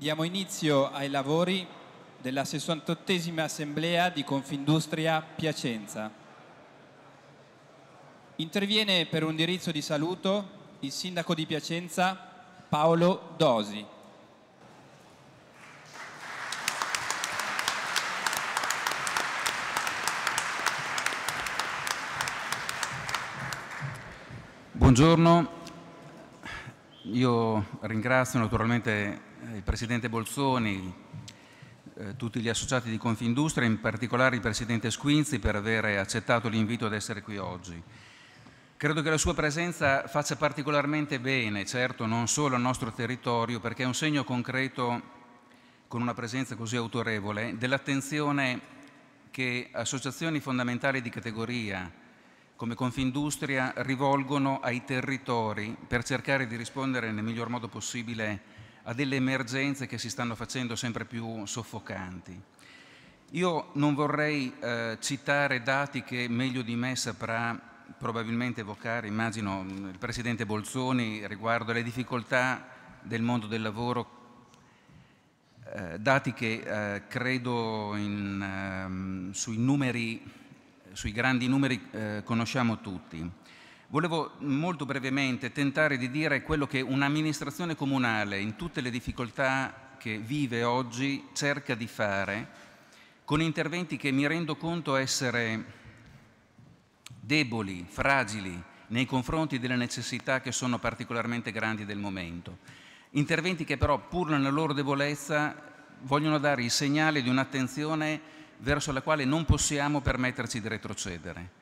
Diamo inizio ai lavori della 68esima assemblea di Confindustria Piacenza. Interviene per un indirizzo di saluto il sindaco di Piacenza Paolo Dosi. Buongiorno, io ringrazio naturalmente eh, il Presidente Bolzoni, eh, tutti gli associati di Confindustria, in particolare il Presidente Squinzi per aver accettato l'invito ad essere qui oggi. Credo che la sua presenza faccia particolarmente bene, certo, non solo al nostro territorio, perché è un segno concreto, con una presenza così autorevole, dell'attenzione che associazioni fondamentali di categoria come Confindustria rivolgono ai territori per cercare di rispondere nel miglior modo possibile a delle emergenze che si stanno facendo sempre più soffocanti. Io non vorrei eh, citare dati che meglio di me saprà probabilmente evocare, immagino, il Presidente Bolzoni riguardo alle difficoltà del mondo del lavoro, eh, dati che eh, credo in, ehm, sui, numeri, sui grandi numeri eh, conosciamo tutti. Volevo molto brevemente tentare di dire quello che un'amministrazione comunale, in tutte le difficoltà che vive oggi, cerca di fare con interventi che mi rendo conto essere deboli, fragili nei confronti delle necessità che sono particolarmente grandi del momento. Interventi che però, pur nella loro debolezza, vogliono dare il segnale di un'attenzione verso la quale non possiamo permetterci di retrocedere.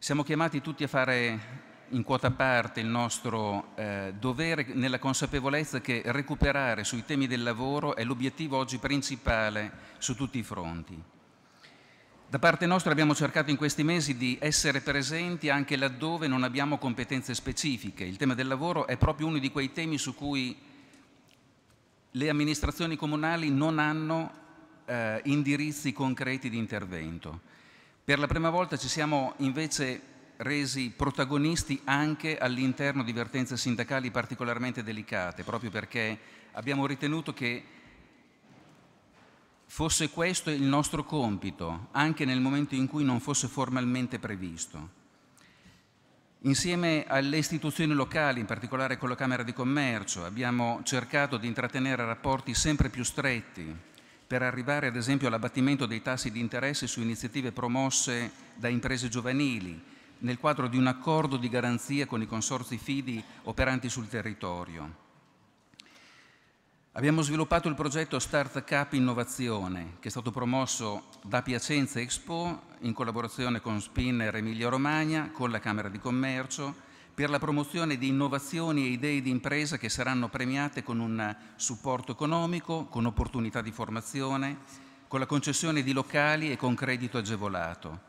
Siamo chiamati tutti a fare in quota parte il nostro eh, dovere nella consapevolezza che recuperare sui temi del lavoro è l'obiettivo oggi principale su tutti i fronti. Da parte nostra abbiamo cercato in questi mesi di essere presenti anche laddove non abbiamo competenze specifiche. Il tema del lavoro è proprio uno di quei temi su cui le amministrazioni comunali non hanno eh, indirizzi concreti di intervento. Per la prima volta ci siamo invece resi protagonisti anche all'interno di vertenze sindacali particolarmente delicate, proprio perché abbiamo ritenuto che fosse questo il nostro compito, anche nel momento in cui non fosse formalmente previsto. Insieme alle istituzioni locali, in particolare con la Camera di Commercio, abbiamo cercato di intrattenere rapporti sempre più stretti per arrivare ad esempio all'abbattimento dei tassi di interesse su iniziative promosse da imprese giovanili, nel quadro di un accordo di garanzia con i consorzi fidi operanti sul territorio. Abbiamo sviluppato il progetto Start Up Innovazione, che è stato promosso da Piacenza Expo in collaborazione con Spinner Emilia Romagna, con la Camera di Commercio, per la promozione di innovazioni e idee di impresa che saranno premiate con un supporto economico, con opportunità di formazione, con la concessione di locali e con credito agevolato.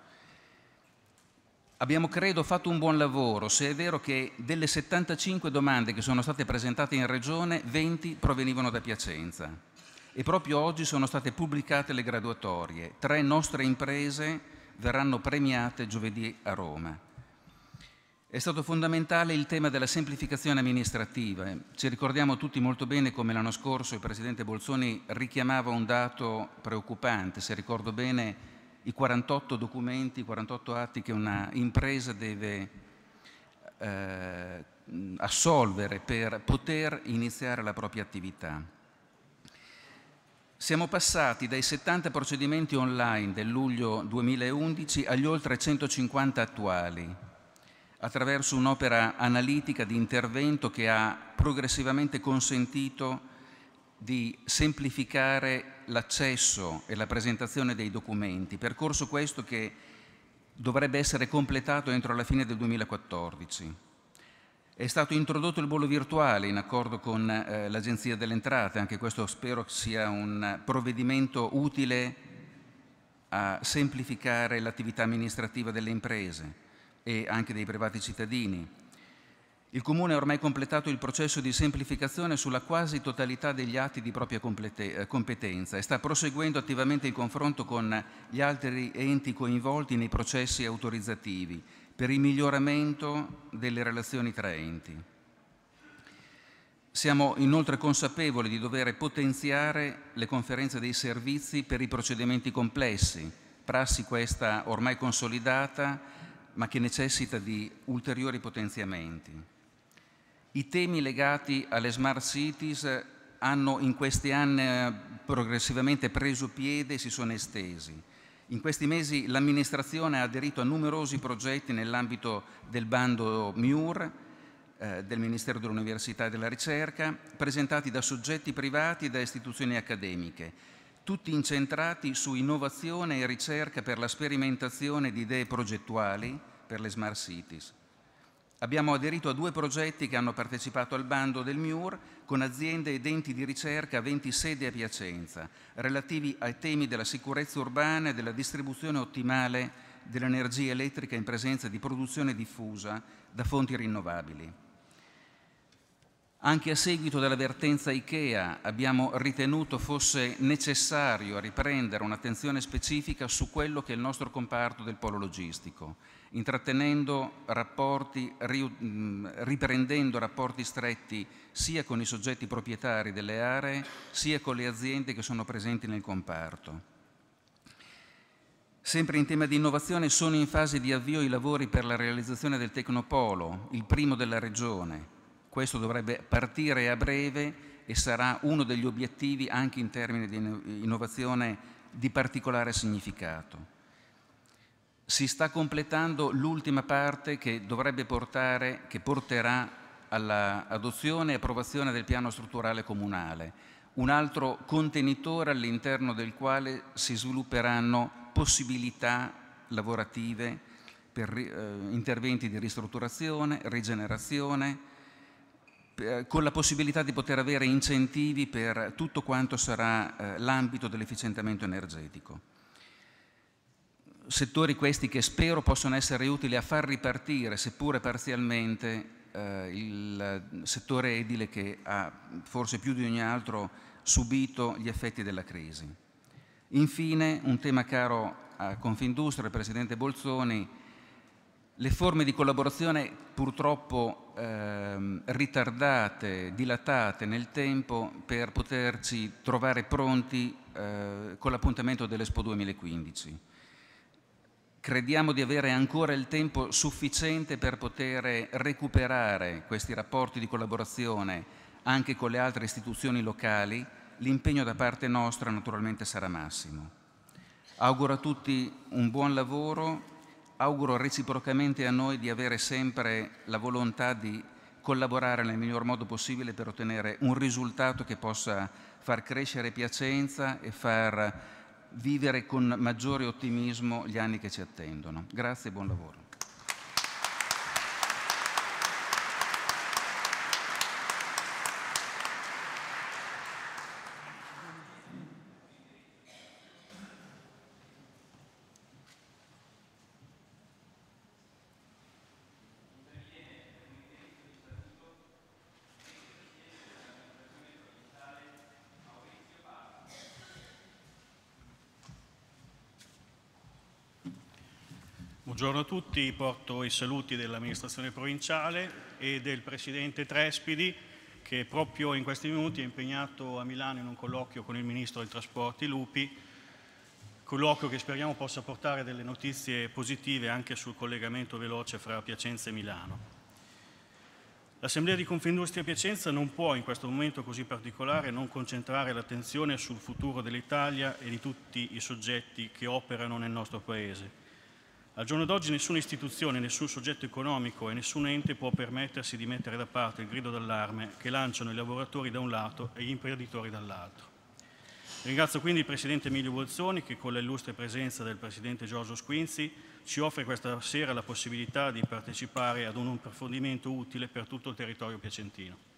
Abbiamo, credo, fatto un buon lavoro, se è vero che delle 75 domande che sono state presentate in Regione, 20 provenivano da Piacenza. E proprio oggi sono state pubblicate le graduatorie. Tre nostre imprese verranno premiate giovedì a Roma. È stato fondamentale il tema della semplificazione amministrativa. Ci ricordiamo tutti molto bene come l'anno scorso il Presidente Bolzoni richiamava un dato preoccupante, se ricordo bene i 48 documenti, i 48 atti che una impresa deve eh, assolvere per poter iniziare la propria attività. Siamo passati dai 70 procedimenti online del luglio 2011 agli oltre 150 attuali attraverso un'opera analitica di intervento che ha progressivamente consentito di semplificare l'accesso e la presentazione dei documenti, percorso questo che dovrebbe essere completato entro la fine del 2014. È stato introdotto il bollo virtuale in accordo con eh, l'Agenzia delle Entrate, anche questo spero sia un provvedimento utile a semplificare l'attività amministrativa delle imprese e anche dei privati cittadini. Il Comune ha ormai completato il processo di semplificazione sulla quasi totalità degli atti di propria eh, competenza e sta proseguendo attivamente il confronto con gli altri enti coinvolti nei processi autorizzativi per il miglioramento delle relazioni tra enti. Siamo inoltre consapevoli di dover potenziare le conferenze dei servizi per i procedimenti complessi, prassi questa ormai consolidata ma che necessita di ulteriori potenziamenti. I temi legati alle smart cities hanno in questi anni eh, progressivamente preso piede e si sono estesi. In questi mesi l'amministrazione ha aderito a numerosi progetti nell'ambito del bando MIUR, eh, del Ministero dell'Università e della Ricerca, presentati da soggetti privati e da istituzioni accademiche tutti incentrati su innovazione e ricerca per la sperimentazione di idee progettuali per le smart cities. Abbiamo aderito a due progetti che hanno partecipato al bando del MIUR con aziende ed enti di ricerca 20 sede a Piacenza, relativi ai temi della sicurezza urbana e della distribuzione ottimale dell'energia elettrica in presenza di produzione diffusa da fonti rinnovabili. Anche a seguito dell'avvertenza IKEA abbiamo ritenuto fosse necessario riprendere un'attenzione specifica su quello che è il nostro comparto del polo logistico, rapporti, riprendendo rapporti stretti sia con i soggetti proprietari delle aree sia con le aziende che sono presenti nel comparto. Sempre in tema di innovazione sono in fase di avvio i lavori per la realizzazione del Tecnopolo, il primo della Regione, questo dovrebbe partire a breve e sarà uno degli obiettivi anche in termini di innovazione di particolare significato. Si sta completando l'ultima parte che dovrebbe portare, che porterà all'adozione e approvazione del piano strutturale comunale, un altro contenitore all'interno del quale si svilupperanno possibilità lavorative per eh, interventi di ristrutturazione, rigenerazione, eh, con la possibilità di poter avere incentivi per tutto quanto sarà eh, l'ambito dell'efficientamento energetico. Settori questi che spero possano essere utili a far ripartire, seppure parzialmente, eh, il settore edile che ha forse più di ogni altro subito gli effetti della crisi. Infine, un tema caro a Confindustria, il Presidente Bolzoni, le forme di collaborazione purtroppo ehm, ritardate, dilatate nel tempo per poterci trovare pronti eh, con l'appuntamento dell'Expo 2015. Crediamo di avere ancora il tempo sufficiente per poter recuperare questi rapporti di collaborazione anche con le altre istituzioni locali. L'impegno da parte nostra naturalmente sarà massimo. Auguro a tutti un buon lavoro auguro reciprocamente a noi di avere sempre la volontà di collaborare nel miglior modo possibile per ottenere un risultato che possa far crescere Piacenza e far vivere con maggiore ottimismo gli anni che ci attendono. Grazie e buon lavoro. buongiorno a tutti, porto i saluti dell'amministrazione provinciale e del presidente Trespidi che proprio in questi minuti è impegnato a Milano in un colloquio con il ministro dei trasporti Lupi, colloquio che speriamo possa portare delle notizie positive anche sul collegamento veloce fra Piacenza e Milano. L'Assemblea di Confindustria Piacenza non può in questo momento così particolare non concentrare l'attenzione sul futuro dell'Italia e di tutti i soggetti che operano nel nostro Paese al giorno d'oggi nessuna istituzione, nessun soggetto economico e nessun ente può permettersi di mettere da parte il grido d'allarme che lanciano i lavoratori da un lato e gli imprenditori dall'altro. Ringrazio quindi il Presidente Emilio Bolzoni che con l'illustre presenza del Presidente Giorgio Squinzi ci offre questa sera la possibilità di partecipare ad un approfondimento utile per tutto il territorio piacentino.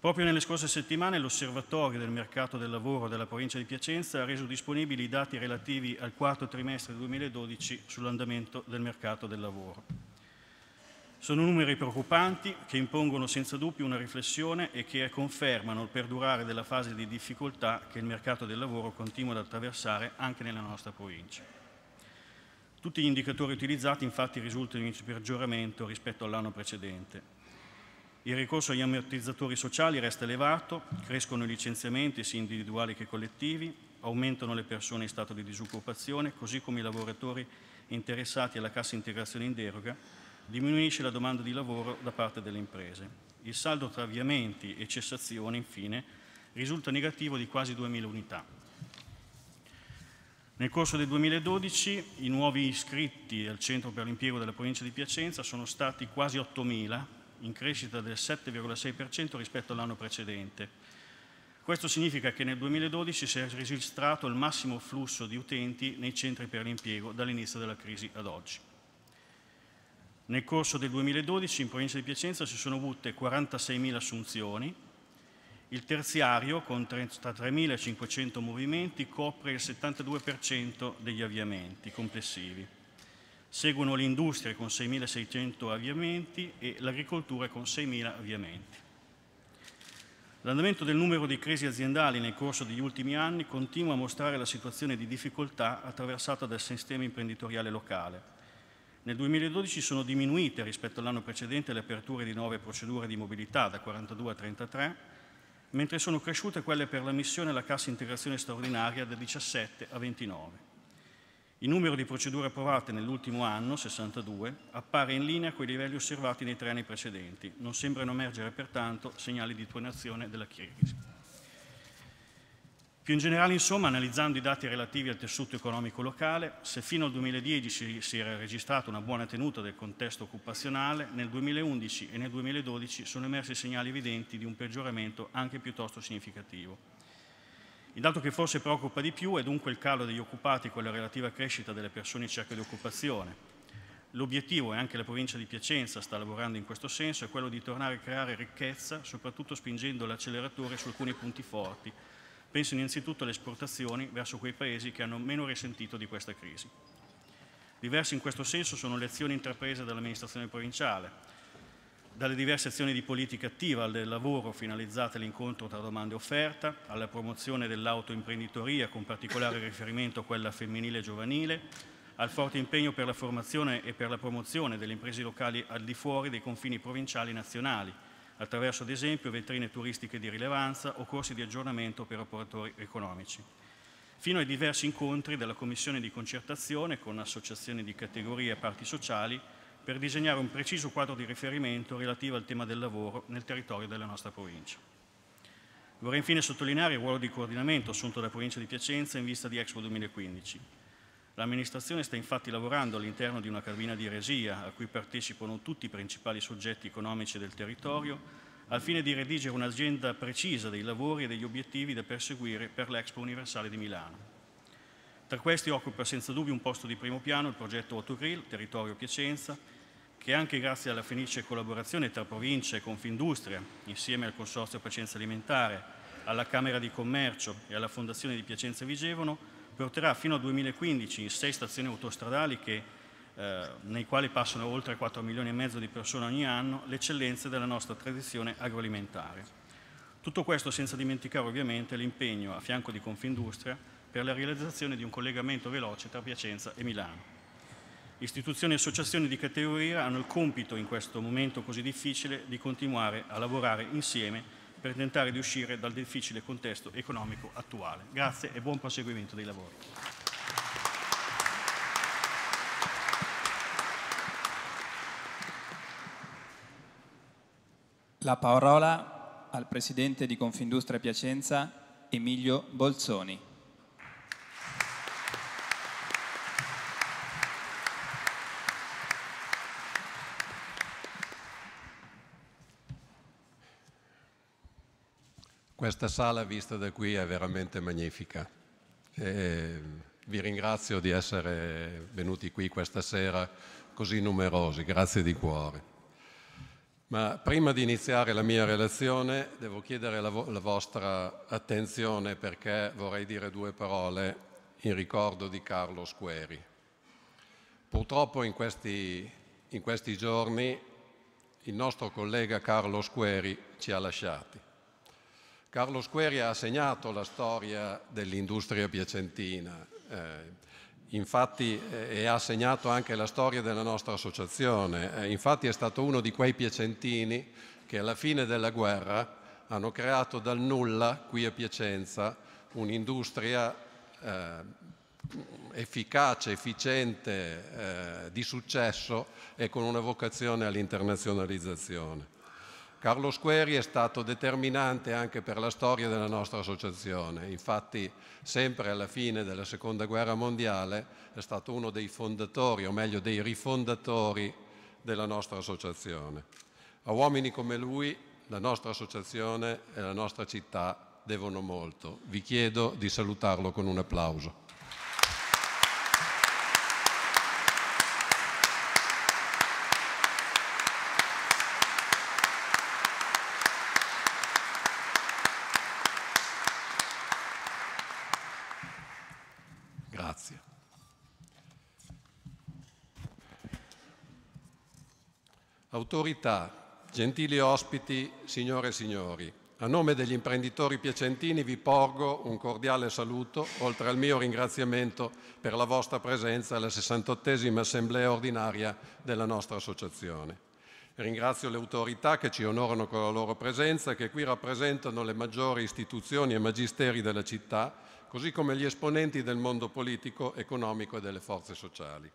Proprio nelle scorse settimane l'Osservatorio del mercato del lavoro della provincia di Piacenza ha reso disponibili i dati relativi al quarto trimestre 2012 sull'andamento del mercato del lavoro. Sono numeri preoccupanti che impongono senza dubbio una riflessione e che confermano il perdurare della fase di difficoltà che il mercato del lavoro continua ad attraversare anche nella nostra provincia. Tutti gli indicatori utilizzati infatti risultano in peggioramento rispetto all'anno precedente, il ricorso agli ammortizzatori sociali resta elevato, crescono i licenziamenti sia individuali che collettivi, aumentano le persone in stato di disoccupazione, così come i lavoratori interessati alla cassa integrazione in deroga, diminuisce la domanda di lavoro da parte delle imprese. Il saldo tra avviamenti e cessazione, infine, risulta negativo di quasi 2.000 unità. Nel corso del 2012 i nuovi iscritti al Centro per l'impiego della provincia di Piacenza sono stati quasi 8.000, in crescita del 7,6% rispetto all'anno precedente. Questo significa che nel 2012 si è registrato il massimo flusso di utenti nei centri per l'impiego dall'inizio della crisi ad oggi. Nel corso del 2012 in provincia di Piacenza si sono avute 46.000 assunzioni, il terziario con 33.500 movimenti copre il 72% degli avviamenti complessivi. Seguono l'industria con 6.600 avviamenti e l'agricoltura con 6.000 avviamenti. L'andamento del numero di crisi aziendali nel corso degli ultimi anni continua a mostrare la situazione di difficoltà attraversata dal sistema imprenditoriale locale. Nel 2012 sono diminuite rispetto all'anno precedente le aperture di nuove procedure di mobilità da 42 a 33, mentre sono cresciute quelle per la l'ammissione alla cassa integrazione straordinaria da 17 a 29. Il numero di procedure approvate nell'ultimo anno, 62, appare in linea con i livelli osservati nei tre anni precedenti. Non sembrano emergere pertanto segnali di tuonazione della crisi. Più in generale, insomma, analizzando i dati relativi al tessuto economico locale, se fino al 2010 si era registrata una buona tenuta del contesto occupazionale, nel 2011 e nel 2012 sono emersi segnali evidenti di un peggioramento anche piuttosto significativo. Il dato che forse preoccupa di più è dunque il calo degli occupati con la relativa crescita delle persone in cerca di occupazione. L'obiettivo, e anche la provincia di Piacenza sta lavorando in questo senso, è quello di tornare a creare ricchezza, soprattutto spingendo l'acceleratore su alcuni punti forti. Penso innanzitutto alle esportazioni verso quei paesi che hanno meno risentito di questa crisi. Diverse in questo senso sono le azioni intraprese dall'amministrazione provinciale dalle diverse azioni di politica attiva al del lavoro finalizzate all'incontro tra domanda e offerta, alla promozione dell'autoimprenditoria con particolare riferimento a quella femminile e giovanile, al forte impegno per la formazione e per la promozione delle imprese locali al di fuori dei confini provinciali e nazionali, attraverso ad esempio vetrine turistiche di rilevanza o corsi di aggiornamento per operatori economici fino ai diversi incontri della Commissione di concertazione con associazioni di categorie e parti sociali per disegnare un preciso quadro di riferimento relativo al tema del lavoro nel territorio della nostra provincia. Vorrei infine sottolineare il ruolo di coordinamento assunto dalla provincia di Piacenza in vista di Expo 2015. L'amministrazione sta infatti lavorando all'interno di una cabina di resia a cui partecipano tutti i principali soggetti economici del territorio al fine di redigere un'agenda precisa dei lavori e degli obiettivi da perseguire per l'Expo Universale di Milano. Tra questi occupa senza dubbio un posto di primo piano il progetto Autogrill, territorio Piacenza, che anche grazie alla felice collaborazione tra province e Confindustria, insieme al Consorzio Piacenza Alimentare, alla Camera di Commercio e alla Fondazione di Piacenza Vigevano, porterà fino al 2015 in sei stazioni autostradali che, eh, nei quali passano oltre 4 milioni e mezzo di persone ogni anno, le eccellenze della nostra tradizione agroalimentare. Tutto questo senza dimenticare ovviamente l'impegno a fianco di Confindustria per la realizzazione di un collegamento veloce tra Piacenza e Milano. Istituzioni e associazioni di categoria hanno il compito in questo momento così difficile di continuare a lavorare insieme per tentare di uscire dal difficile contesto economico attuale. Grazie e buon proseguimento dei lavori. La parola al Presidente di Confindustria Piacenza, Emilio Bolzoni. Questa sala vista da qui è veramente magnifica. E ehm, vi ringrazio di essere venuti qui questa sera così numerosi, grazie di cuore. Ma prima di iniziare la mia relazione devo chiedere la, vo- la, vostra attenzione perché vorrei dire due parole in ricordo di Carlo Squeri. Purtroppo in questi, in questi giorni il nostro collega Carlo Squeri ci ha lasciati. Carlo Squeri ha segnato la storia dell'industria piacentina, eh, infatti, eh, e ha segnato anche la storia della nostra associazione. Eh, infatti è stato uno di quei piacentini che alla fine della guerra hanno creato dal nulla, qui a Piacenza, un'industria eh, efficace, efficiente, eh, di successo e con una vocazione all'internazionalizzazione. Carlo Squeri è stato determinante anche per la storia della nostra associazione, infatti sempre alla fine della Seconda Guerra Mondiale è stato uno dei fondatori, o meglio dei rifondatori della nostra associazione. A uomini come lui la nostra associazione e la nostra città devono molto. Vi chiedo di salutarlo con un applauso. Autorità, gentili ospiti, signore e signori, a nome degli imprenditori piacentini vi porgo un cordiale saluto, oltre al mio ringraziamento per la vostra presenza alla 68esima assemblea ordinaria della nostra associazione. Ringrazio le autorità che ci onorano con la loro presenza, che qui rappresentano le maggiori istituzioni e magisteri della città, così come gli esponenti del mondo politico, economico e delle forze sociali.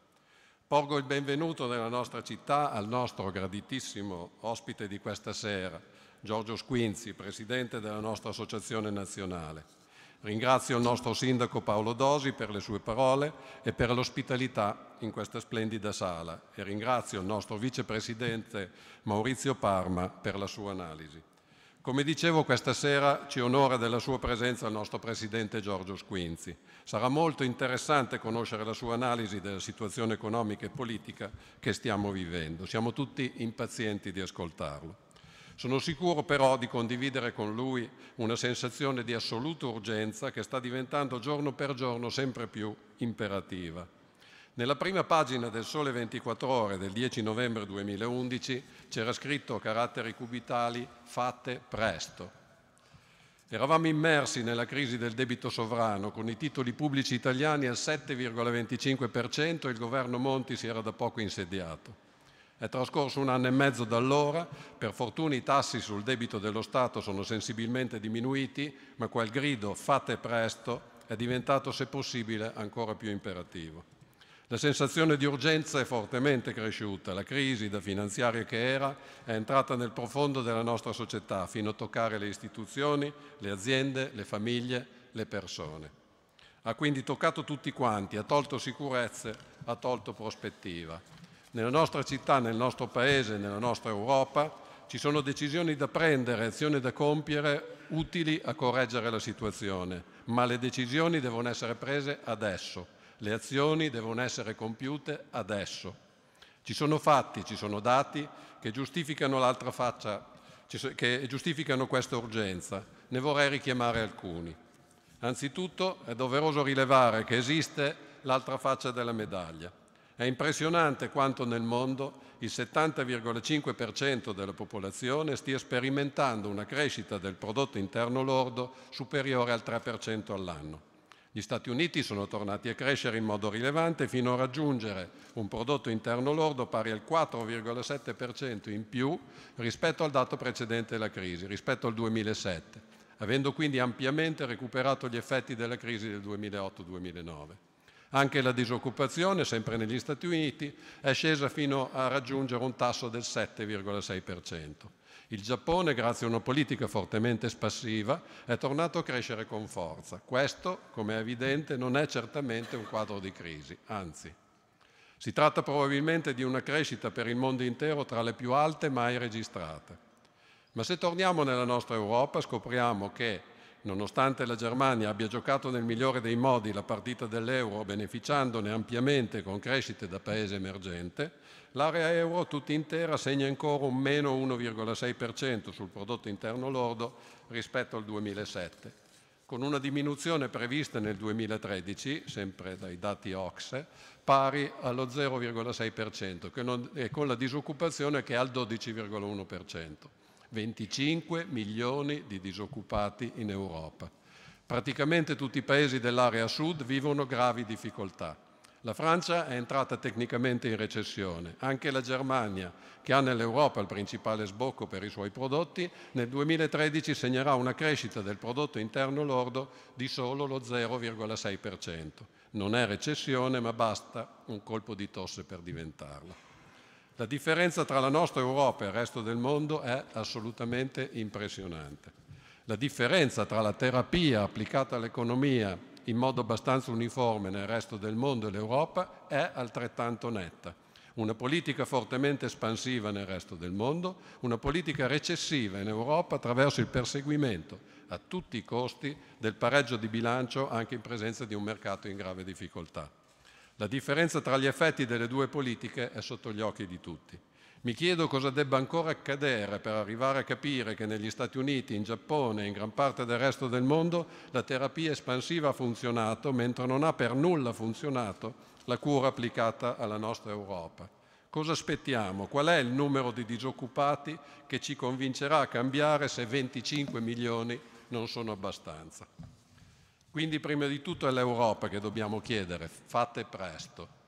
Porgo il benvenuto nella nostra città al nostro graditissimo ospite di questa sera, Giorgio Squinzi, presidente della nostra associazione nazionale. Ringrazio il nostro sindaco Paolo Dosi per le sue parole e per l'ospitalità in questa splendida sala e ringrazio il nostro vicepresidente Maurizio Parma per la sua analisi. Come dicevo, questa sera ci onora della sua presenza il nostro Presidente Giorgio Squinzi. Sarà molto interessante conoscere la sua analisi della situazione economica e politica che stiamo vivendo. Siamo tutti impazienti di ascoltarlo. Sono sicuro però di condividere con lui una sensazione di assoluta urgenza che sta diventando giorno per giorno sempre più imperativa nella prima pagina del Sole 24 Ore del 10 novembre 2011 c'era scritto a caratteri cubitali fate presto. Eravamo immersi nella crisi del debito sovrano con i titoli pubblici italiani al 7,25% e il governo Monti si era da poco insediato. È trascorso un anno e mezzo da allora, per fortuna i tassi sul debito dello Stato sono sensibilmente diminuiti, ma quel grido fate presto è diventato, se possibile, ancora più imperativo. La sensazione di urgenza è fortemente cresciuta, la crisi da finanziaria che era è entrata nel profondo della nostra società fino a toccare le istituzioni, le aziende, le famiglie, le persone. Ha quindi toccato tutti quanti, ha tolto sicurezze, ha tolto prospettiva. Nella nostra città, nel nostro paese, nella nostra Europa ci sono decisioni da prendere, azioni da compiere utili a correggere la situazione, ma le decisioni devono essere prese adesso le azioni devono essere compiute adesso. Ci sono fatti, ci sono dati che giustificano l'altra faccia, che giustificano questa urgenza. Ne vorrei richiamare alcuni. Anzitutto è doveroso rilevare che esiste l'altra faccia della medaglia. È impressionante quanto nel mondo il 70,5% della popolazione stia sperimentando una crescita del prodotto interno lordo superiore al 3% all'anno. Gli Stati Uniti sono tornati a crescere in modo rilevante fino a raggiungere un prodotto interno lordo pari al 4,7% in più rispetto al dato precedente alla crisi, rispetto al 2007, avendo quindi ampiamente recuperato gli effetti della crisi del 2008-2009. Anche la disoccupazione, sempre negli Stati Uniti, è scesa fino a raggiungere un tasso del 7,6%. Il Giappone, grazie a una politica fortemente espassiva, è tornato a crescere con forza. Questo, come è evidente, non è certamente un quadro di crisi, anzi. Si tratta probabilmente di una crescita per il mondo intero tra le più alte mai registrate. Ma se torniamo nella nostra Europa scopriamo che, nonostante la Germania abbia giocato nel migliore dei modi la partita dell'euro beneficiandone ampiamente con crescite da paese emergente, L'area euro tutta intera segna ancora un meno 1,6% sul prodotto interno lordo rispetto al 2007, con una diminuzione prevista nel 2013, sempre dai dati OXE, pari allo 0,6% e con la disoccupazione che è al 12,1%. 25 milioni di disoccupati in Europa. Praticamente tutti i paesi dell'area sud vivono gravi difficoltà. La Francia è entrata tecnicamente in recessione, anche la Germania, che ha nell'Europa il principale sbocco per i suoi prodotti, nel 2013 segnerà una crescita del prodotto interno lordo di solo lo 0,6%. Non è recessione, ma basta un colpo di tosse per diventarlo. La differenza tra la nostra Europa e il resto del mondo è assolutamente impressionante. La differenza tra la terapia applicata all'economia in modo abbastanza uniforme nel resto del mondo e l'Europa è altrettanto netta. Una politica fortemente espansiva nel resto del mondo, una politica recessiva in Europa attraverso il perseguimento a tutti i costi del pareggio di bilancio anche in presenza di un mercato in grave difficoltà. La differenza tra gli effetti delle due politiche è sotto gli occhi di tutti. Mi chiedo cosa debba ancora accadere per arrivare a capire che negli Stati Uniti, in Giappone e in gran parte del resto del mondo la terapia espansiva ha funzionato, mentre non ha per nulla funzionato la cura applicata alla nostra Europa. Cosa aspettiamo? Qual è il numero di disoccupati che ci convincerà a cambiare se 25 milioni non sono abbastanza? Quindi prima di tutto è l'Europa che dobbiamo chiedere, fate presto.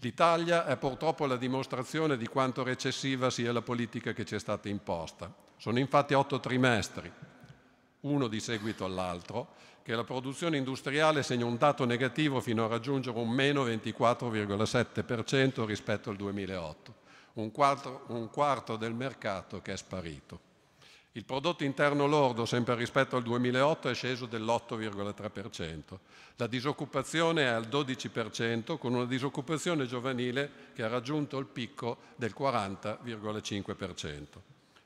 L'Italia è purtroppo la dimostrazione di quanto recessiva sia la politica che ci è stata imposta. Sono infatti otto trimestri, uno di seguito all'altro, che la produzione industriale segna un dato negativo fino a raggiungere un meno 24,7% rispetto al 2008, un quarto, un quarto del mercato che è sparito. Il prodotto interno lordo, sempre rispetto al 2008, è sceso dell'8,3%. La disoccupazione è al 12%, con una disoccupazione giovanile che ha raggiunto il picco del 40,5%.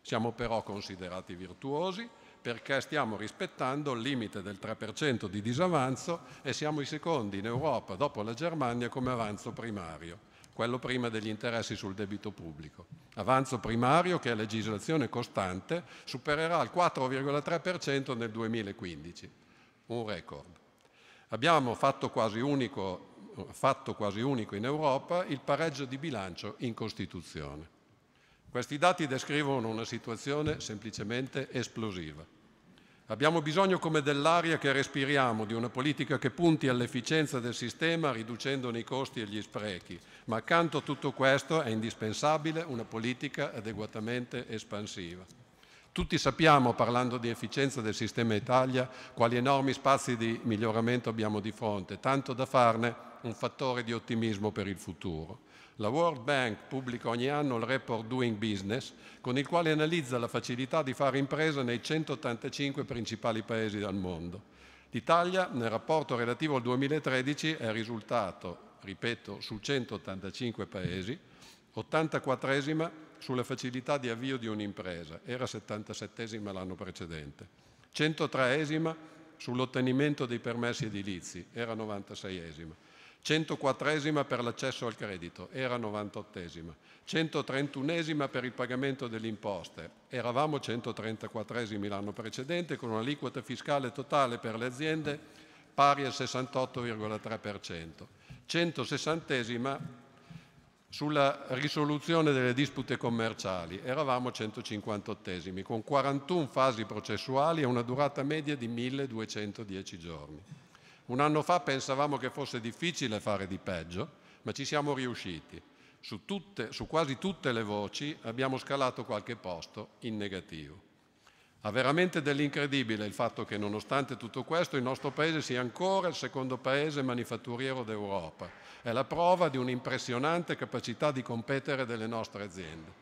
Siamo però considerati virtuosi perché stiamo rispettando il limite del 3% di disavanzo e siamo i secondi in Europa, dopo la Germania, come avanzo primario quello prima degli interessi sul debito pubblico. Avanzo primario che a legislazione costante supererà il 4,3% nel 2015, un record. Abbiamo fatto quasi, unico, fatto quasi unico in Europa il pareggio di bilancio in Costituzione. Questi dati descrivono una situazione semplicemente esplosiva. Abbiamo bisogno come dell'aria che respiriamo, di una politica che punti all'efficienza del sistema riducendone i costi e gli sprechi, ma accanto a tutto questo è indispensabile una politica adeguatamente espansiva. Tutti sappiamo, parlando di efficienza del sistema Italia, quali enormi spazi di miglioramento abbiamo di fronte, tanto da farne un fattore di ottimismo per il futuro. La World Bank pubblica ogni anno il report Doing Business, con il quale analizza la facilità di fare impresa nei 185 principali paesi del mondo. L'Italia, nel rapporto relativo al 2013, è risultato, ripeto, su 185 paesi, 84esima sulla facilità di avvio di un'impresa, era 77esima l'anno precedente, 103esima sull'ottenimento dei permessi edilizi, era 96esima. 104 esima per l'accesso al credito, era 98esima, 131esima per il pagamento delle imposte, eravamo 134esimi l'anno precedente con un'aliquota fiscale totale per le aziende pari al 68,3%, 160esima sulla risoluzione delle dispute commerciali, eravamo 158esimi con 41 fasi processuali e una durata media di 1210 giorni. Un anno fa pensavamo che fosse difficile fare di peggio, ma ci siamo riusciti. Su, tutte, su quasi tutte le voci abbiamo scalato qualche posto in negativo. Ha veramente dell'incredibile il fatto che nonostante tutto questo il nostro paese sia ancora il secondo paese manifatturiero d'Europa. È la prova di un'impressionante capacità di competere delle nostre aziende.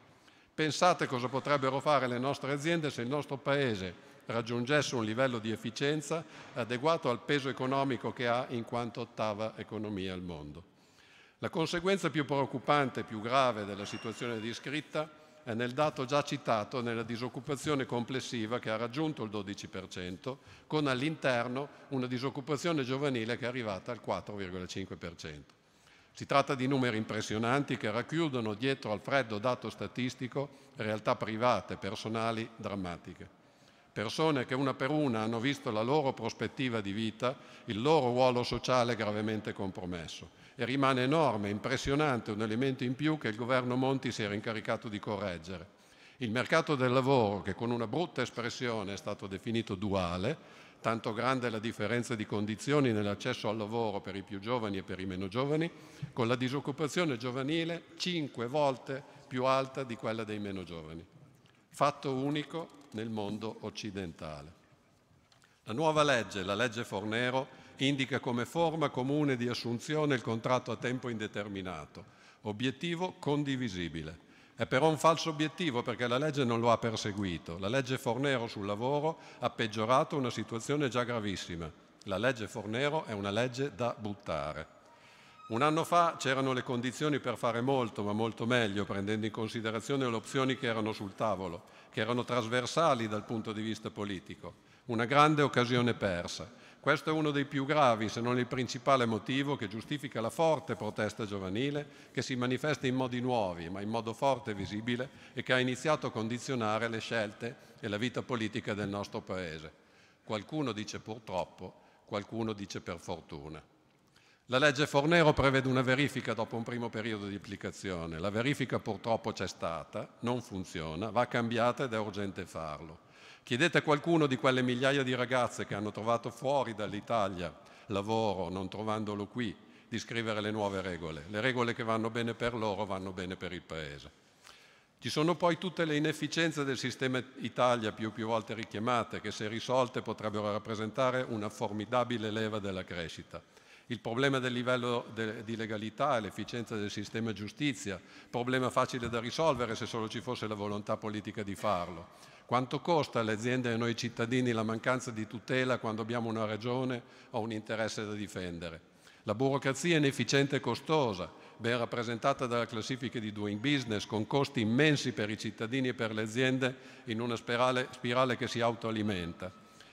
Pensate cosa potrebbero fare le nostre aziende se il nostro paese raggiungesse un livello di efficienza adeguato al peso economico che ha in quanto ottava economia al mondo. La conseguenza più preoccupante, e più grave della situazione descritta è nel dato già citato nella disoccupazione complessiva che ha raggiunto il 12%, con all'interno una disoccupazione giovanile che è arrivata al 4,5%. Si tratta di numeri impressionanti che racchiudono dietro al freddo dato statistico realtà private, personali, drammatiche persone che una per una hanno visto la loro prospettiva di vita, il loro ruolo sociale gravemente compromesso. E rimane enorme, impressionante, un elemento in più che il governo Monti si era incaricato di correggere. Il mercato del lavoro, che con una brutta espressione è stato definito duale, tanto grande la differenza di condizioni nell'accesso al lavoro per i più giovani e per i meno giovani, con la disoccupazione giovanile cinque volte più alta di quella dei meno giovani fatto unico nel mondo occidentale. La nuova legge, la legge Fornero, indica come forma comune di assunzione il contratto a tempo indeterminato, obiettivo condivisibile. È però un falso obiettivo perché la legge non lo ha perseguito. La legge Fornero sul lavoro ha peggiorato una situazione già gravissima. La legge Fornero è una legge da buttare. Un anno fa c'erano le condizioni per fare molto, ma molto meglio, prendendo in considerazione le opzioni che erano sul tavolo, che erano trasversali dal punto di vista politico. Una grande occasione persa. Questo è uno dei più gravi, se non il principale motivo che giustifica la forte protesta giovanile che si manifesta in modi nuovi, ma in modo forte e visibile e che ha iniziato a condizionare le scelte e la vita politica del nostro Paese. Qualcuno dice purtroppo, qualcuno dice per fortuna. La legge Fornero prevede una verifica dopo un primo periodo di applicazione. La verifica purtroppo c'è stata, non funziona, va cambiata ed è urgente farlo. Chiedete a qualcuno di quelle migliaia di ragazze che hanno trovato fuori dall'Italia lavoro, non trovandolo qui, di scrivere le nuove regole. Le regole che vanno bene per loro vanno bene per il Paese. Ci sono poi tutte le inefficienze del sistema Italia più più volte richiamate che se risolte potrebbero rappresentare una formidabile leva della crescita il problema del livello de, di legalità e l'efficienza del sistema giustizia, problema facile da risolvere se solo ci fosse la volontà politica di farlo. Quanto costa alle aziende e a noi cittadini la mancanza di tutela quando abbiamo una ragione o un interesse da difendere? La burocrazia inefficiente e costosa, ben rappresentata dalla classifica di Doing Business, con costi immensi per i cittadini e per le aziende in una spirale, spirale che si autoalimenta.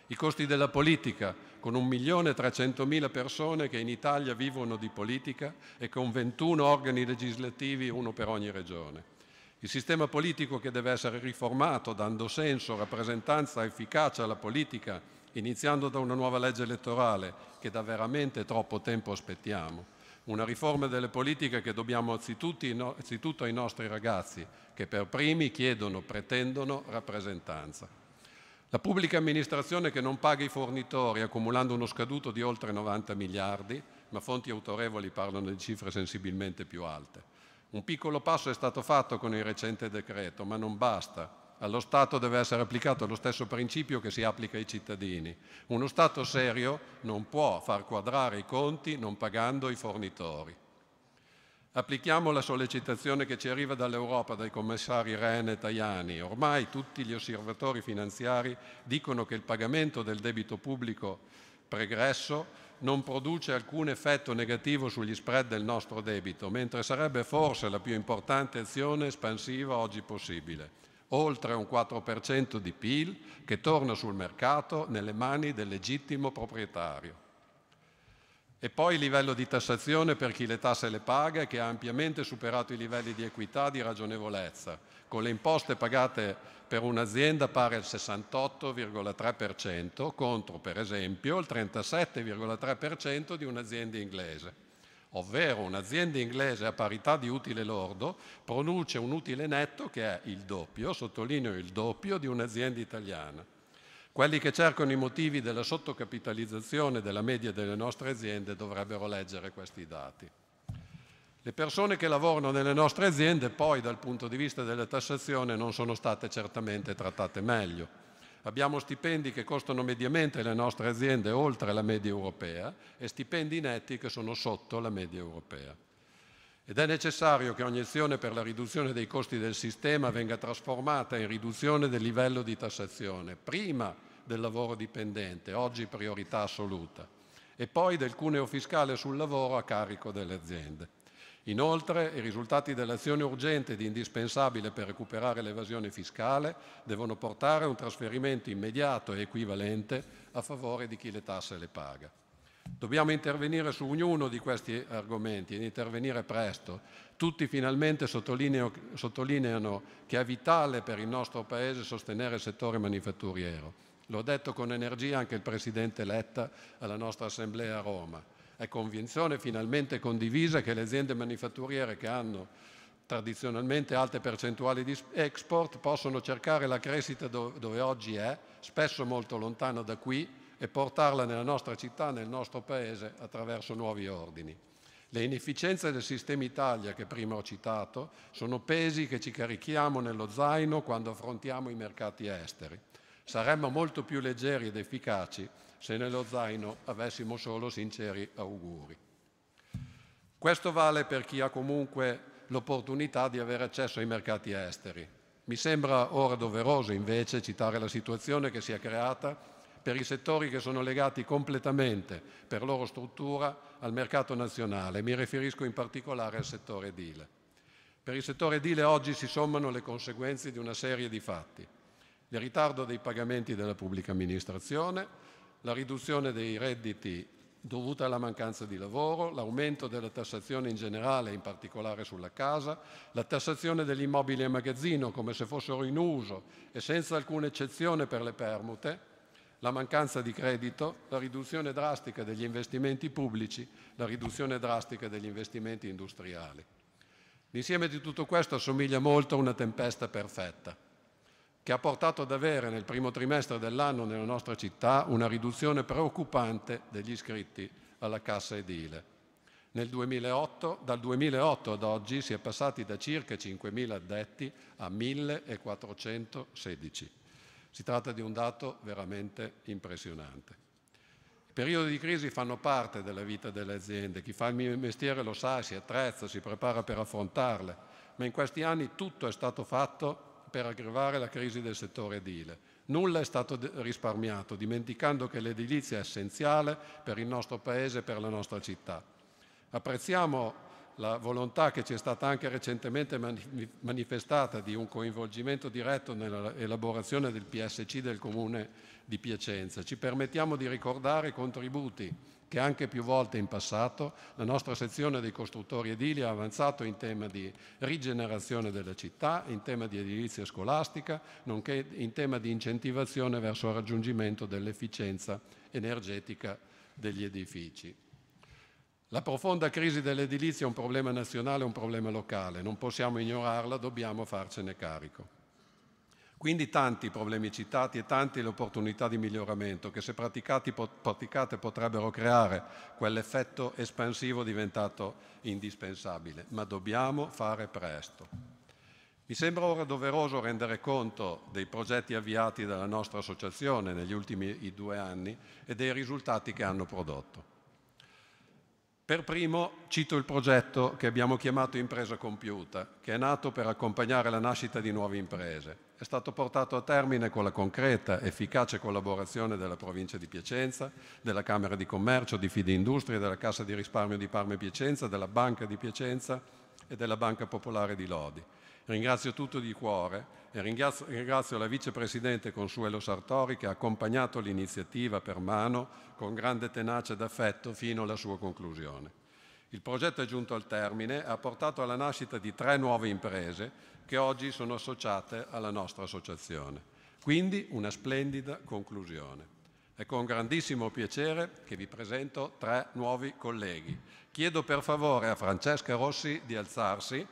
I costi della politica, con 1.300.000 persone che in Italia vivono di politica e con 21 organi legislativi, uno per ogni regione. Il sistema politico che deve essere riformato dando senso, rappresentanza, efficacia alla politica, iniziando da una nuova legge elettorale che da veramente troppo tempo aspettiamo. Una riforma delle politiche che dobbiamo anzitutto ai nostri ragazzi, che per primi chiedono, pretendono rappresentanza. La pubblica amministrazione che non paga i fornitori accumulando uno scaduto di oltre 90 miliardi, ma fonti autorevoli parlano di cifre sensibilmente più alte. Un piccolo passo è stato fatto con il recente decreto, ma non basta. Allo Stato deve essere applicato lo stesso principio che si applica ai cittadini. Uno Stato serio non può far quadrare i conti non pagando i fornitori. Applichiamo la sollecitazione che ci arriva dall'Europa, dai commissari Rehn e Tajani. Ormai tutti gli osservatori finanziari dicono che il pagamento del debito pubblico pregresso non produce alcun effetto negativo sugli spread del nostro debito, mentre sarebbe forse la più importante azione espansiva oggi possibile. Oltre un 4% di PIL che torna sul mercato nelle mani del legittimo proprietario. E poi il livello di tassazione per chi le tasse le paga, che ha ampiamente superato i livelli di equità e di ragionevolezza, con le imposte pagate per un'azienda pari al 68,3% contro, per esempio, il 37,3% di un'azienda inglese. Ovvero un'azienda inglese a parità di utile lordo produce un utile netto che è il doppio, sottolineo il doppio, di un'azienda italiana. Quelli che cercano i motivi della sottocapitalizzazione della media delle nostre aziende dovrebbero leggere questi dati. Le persone che lavorano nelle nostre aziende poi dal punto di vista della tassazione non sono state certamente trattate meglio. Abbiamo stipendi che costano mediamente le nostre aziende oltre la media europea e stipendi netti che sono sotto la media europea. Ed è necessario che ogni azione per la riduzione dei costi del sistema venga trasformata in riduzione del livello di tassazione, prima del lavoro dipendente, oggi priorità assoluta, e poi del cuneo fiscale sul lavoro a carico delle aziende. Inoltre, i risultati dell'azione urgente ed indispensabile per recuperare l'evasione fiscale devono portare a un trasferimento immediato e equivalente a favore di chi le tasse le paga. Dobbiamo intervenire su ognuno di questi argomenti e intervenire presto, tutti finalmente sottolineano che è vitale per il nostro Paese sostenere il settore manifatturiero. L'ho detto con energia anche il Presidente Letta alla nostra Assemblea a Roma. È convinzione finalmente condivisa che le aziende manifatturiere che hanno tradizionalmente alte percentuali di export possono cercare la crescita dove oggi è, spesso molto lontana da qui, e portarla nella nostra città, nel nostro paese, attraverso nuovi ordini. Le inefficienze del sistema Italia che prima ho citato sono pesi che ci carichiamo nello zaino quando affrontiamo i mercati esteri. Saremmo molto più leggeri ed efficaci se nello zaino avessimo solo sinceri auguri. Questo vale per chi ha comunque l'opportunità di avere accesso ai mercati esteri. Mi sembra ora doveroso invece citare la situazione che si è creata per i settori che sono legati completamente per loro struttura al mercato nazionale, mi riferisco in particolare al settore edile. Per il settore edile oggi si sommano le conseguenze di una serie di fatti. Il ritardo dei pagamenti della pubblica amministrazione, la riduzione dei redditi dovuta alla mancanza di lavoro, l'aumento della tassazione in generale, in particolare sulla casa, la tassazione degli immobili a magazzino come se fossero in uso e senza alcuna eccezione per le permute, la mancanza di credito, la riduzione drastica degli investimenti pubblici, la riduzione drastica degli investimenti industriali. L'insieme di tutto questo assomiglia molto a una tempesta perfetta, che ha portato ad avere nel primo trimestre dell'anno nella nostra città una riduzione preoccupante degli iscritti alla cassa edile. 2008, dal 2008 ad oggi si è passati da circa 5.000 addetti a 1.416. Si tratta di un dato veramente impressionante. I periodi di crisi fanno parte della vita delle aziende, chi fa il mio mestiere lo sa, si attrezza, si prepara per affrontarle, ma in questi anni tutto è stato fatto per aggravare la crisi del settore edile. Nulla è stato risparmiato, dimenticando che l'edilizia è essenziale per il nostro paese e per la nostra città. Apprezziamo la volontà che ci è stata anche recentemente manifestata di un coinvolgimento diretto nell'elaborazione del PSC del Comune di Piacenza. Ci permettiamo di ricordare i contributi che anche più volte in passato la nostra sezione dei costruttori edili ha avanzato in tema di rigenerazione della città, in tema di edilizia scolastica, nonché in tema di incentivazione verso il raggiungimento dell'efficienza energetica degli edifici. La profonda crisi dell'edilizia è un problema nazionale, un problema locale, non possiamo ignorarla, dobbiamo farcene carico. Quindi tanti i problemi citati e tante le opportunità di miglioramento che se praticate potrebbero creare quell'effetto espansivo diventato indispensabile, ma dobbiamo fare presto. Mi sembra ora doveroso rendere conto dei progetti avviati dalla nostra associazione negli ultimi due anni e dei risultati che hanno prodotto. Per primo cito il progetto che abbiamo chiamato Impresa Compiuta, che è nato per accompagnare la nascita di nuove imprese. È stato portato a termine con la concreta, efficace collaborazione della provincia di Piacenza, della Camera di Commercio, di Fidindustria, della Cassa di risparmio di Parma e Piacenza, della Banca di Piacenza e della Banca Popolare di Lodi. Ringrazio tutto di cuore e ringrazio, ringrazio la vicepresidente Consuelo Sartori che ha accompagnato l'iniziativa per mano con grande tenacia ed affetto fino alla sua conclusione. Il progetto è giunto al termine e ha portato alla nascita di tre nuove imprese che oggi sono associate alla nostra associazione. Quindi una splendida conclusione. È con grandissimo piacere che vi presento tre nuovi colleghi. Chiedo per favore a Francesca Rossi di alzarsi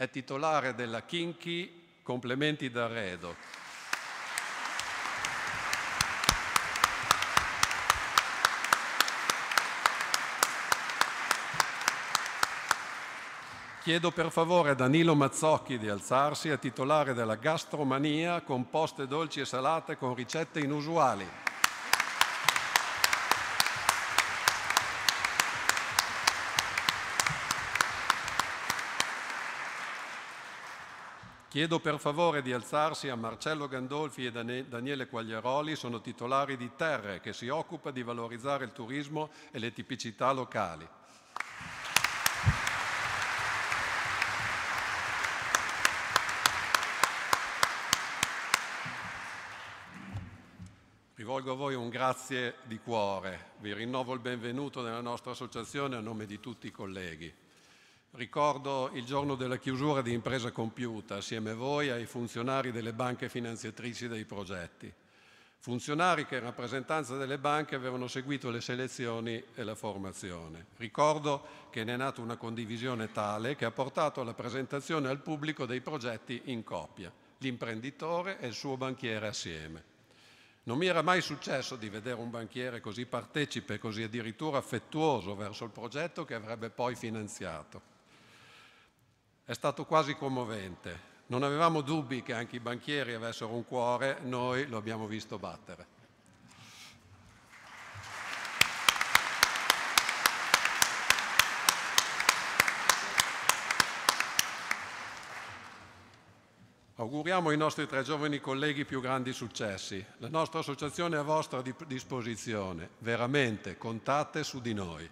è titolare della Kinky Complementi d'Arredo. Chiedo per favore a Danilo Mazzocchi di alzarsi, è titolare della Gastromania con poste dolci e salate con ricette inusuali. Chiedo per favore di alzarsi a Marcello Gandolfi e Daniele Quagliaroli, sono titolari di Terre, che si occupa di valorizzare il turismo e le tipicità locali. Rivolgo a voi un grazie di cuore, vi rinnovo il benvenuto nella nostra associazione a nome di tutti i colleghi. Ricordo il giorno della chiusura di Impresa Compiuta assieme a voi ai funzionari delle banche finanziatrici dei progetti. Funzionari che in rappresentanza delle banche avevano seguito le selezioni e la formazione. Ricordo che ne è nata una condivisione tale che ha portato alla presentazione al pubblico dei progetti in coppia, l'imprenditore e il suo banchiere assieme. Non mi era mai successo di vedere un banchiere così partecipe, così addirittura affettuoso verso il progetto che avrebbe poi finanziato. È stato quasi commovente. Non avevamo dubbi che anche i banchieri avessero un cuore, noi lo abbiamo visto battere. Auguriamo ai nostri tre giovani colleghi più grandi successi. La nostra associazione è a vostra disposizione. Veramente, contate su di noi.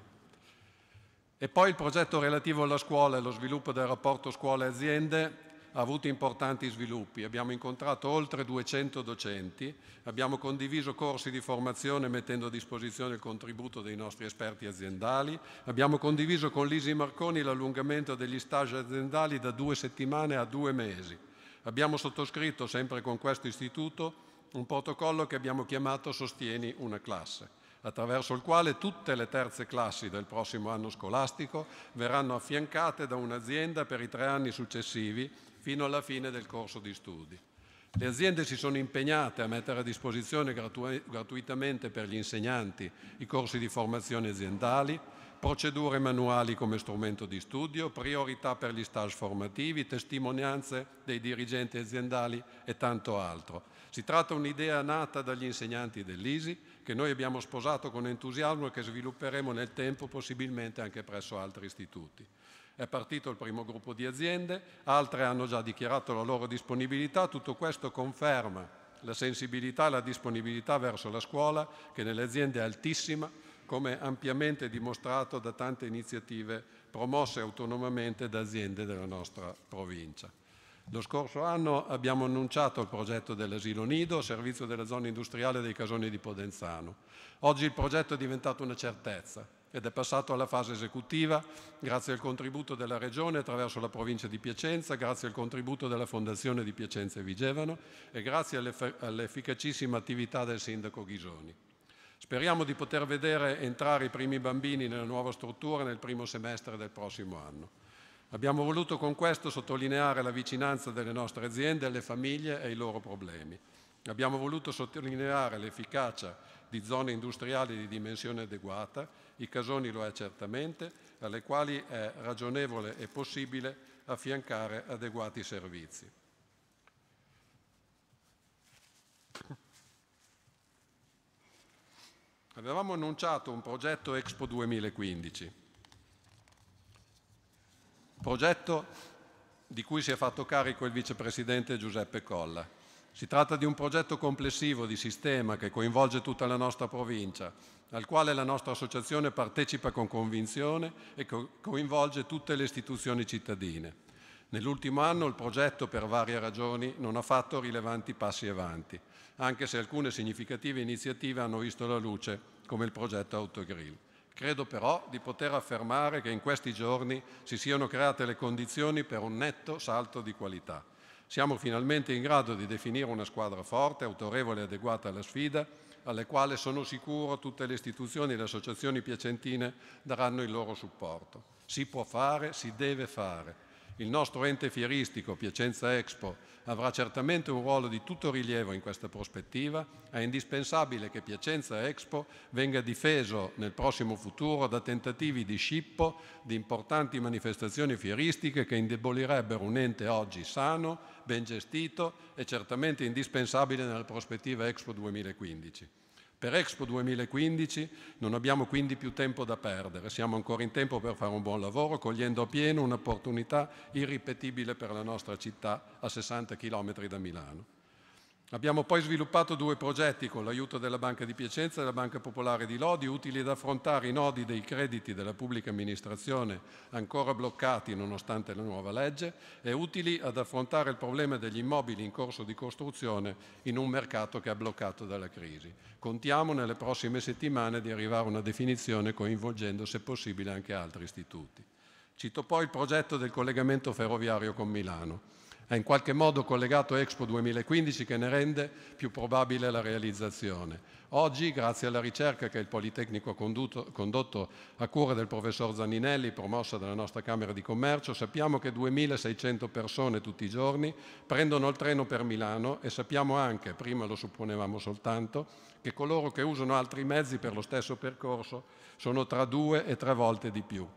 E poi il progetto relativo alla scuola e allo sviluppo del rapporto scuola-aziende ha avuto importanti sviluppi. Abbiamo incontrato oltre 200 docenti, abbiamo condiviso corsi di formazione mettendo a disposizione il contributo dei nostri esperti aziendali, abbiamo condiviso con Lisi Marconi l'allungamento degli stage aziendali da due settimane a due mesi. Abbiamo sottoscritto sempre con questo istituto un protocollo che abbiamo chiamato Sostieni una classe attraverso il quale tutte le terze classi del prossimo anno scolastico verranno affiancate da un'azienda per i tre anni successivi fino alla fine del corso di studi. Le aziende si sono impegnate a mettere a disposizione gratu gratuitamente per gli insegnanti i corsi di formazione aziendali, procedure manuali come strumento di studio, priorità per gli stage formativi, testimonianze dei dirigenti aziendali e tanto altro. Si tratta di un'idea nata dagli insegnanti dell'ISI che noi abbiamo sposato con entusiasmo e che svilupperemo nel tempo possibilmente anche presso altri istituti. È partito il primo gruppo di aziende, altre hanno già dichiarato la loro disponibilità, tutto questo conferma la sensibilità e la disponibilità verso la scuola che nelle aziende è altissima, come ampiamente dimostrato da tante iniziative promosse autonomamente da aziende della nostra provincia. Lo scorso anno abbiamo annunciato il progetto dell'asilo nido a servizio della zona industriale dei casoni di Podenzano. Oggi il progetto è diventato una certezza ed è passato alla fase esecutiva grazie al contributo della Regione attraverso la provincia di Piacenza, grazie al contributo della Fondazione di Piacenza e Vigevano e grazie all'efficacissima attività del Sindaco Ghisoni. Speriamo di poter vedere entrare i primi bambini nella nuova struttura nel primo semestre del prossimo anno. Abbiamo voluto con questo sottolineare la vicinanza delle nostre aziende alle famiglie e ai loro problemi. Abbiamo voluto sottolineare l'efficacia di zone industriali di dimensione adeguata, i casoni lo è certamente, alle quali è ragionevole e possibile affiancare adeguati servizi. Avevamo annunciato un progetto Expo 2015 progetto di cui si è fatto carico il vicepresidente Giuseppe Colla. Si tratta di un progetto complessivo di sistema che coinvolge tutta la nostra provincia, al quale la nostra associazione partecipa con convinzione e co coinvolge tutte le istituzioni cittadine. Nell'ultimo anno il progetto, per varie ragioni, non ha fatto rilevanti passi avanti, anche se alcune significative iniziative hanno visto la luce, come il progetto Autogrill. Credo però di poter affermare che in questi giorni si siano create le condizioni per un netto salto di qualità. Siamo finalmente in grado di definire una squadra forte, autorevole e adeguata alla sfida, alle quali sono sicuro tutte le istituzioni e le associazioni piacentine daranno il loro supporto. Si può fare, si deve fare il nostro ente fieristico, Piacenza Expo, avrà certamente un ruolo di tutto rilievo in questa prospettiva. È indispensabile che Piacenza Expo venga difeso nel prossimo futuro da tentativi di scippo di importanti manifestazioni fieristiche che indebolirebbero un ente oggi sano, ben gestito e certamente indispensabile nella prospettiva Expo 2015. Per Expo 2015 non abbiamo quindi più tempo da perdere, siamo ancora in tempo per fare un buon lavoro, cogliendo a pieno un'opportunità irripetibile per la nostra città a 60 km da Milano. Abbiamo poi sviluppato due progetti con l'aiuto della Banca di Piacenza e della Banca Popolare di Lodi, utili ad affrontare i nodi dei crediti della pubblica amministrazione ancora bloccati nonostante la nuova legge e utili ad affrontare il problema degli immobili in corso di costruzione in un mercato che è bloccato dalla crisi. Contiamo nelle prossime settimane di arrivare a una definizione coinvolgendo se possibile anche altri istituti. Cito poi il progetto del collegamento ferroviario con Milano. È in qualche modo collegato Expo 2015 che ne rende più probabile la realizzazione. Oggi, grazie alla ricerca che il Politecnico ha condotto a cura del professor Zaninelli, promossa dalla nostra Camera di Commercio, sappiamo che 2.600 persone tutti i giorni prendono il treno per Milano e sappiamo anche, prima lo supponevamo soltanto, che coloro che usano altri mezzi per lo stesso percorso sono tra due e tre volte di più.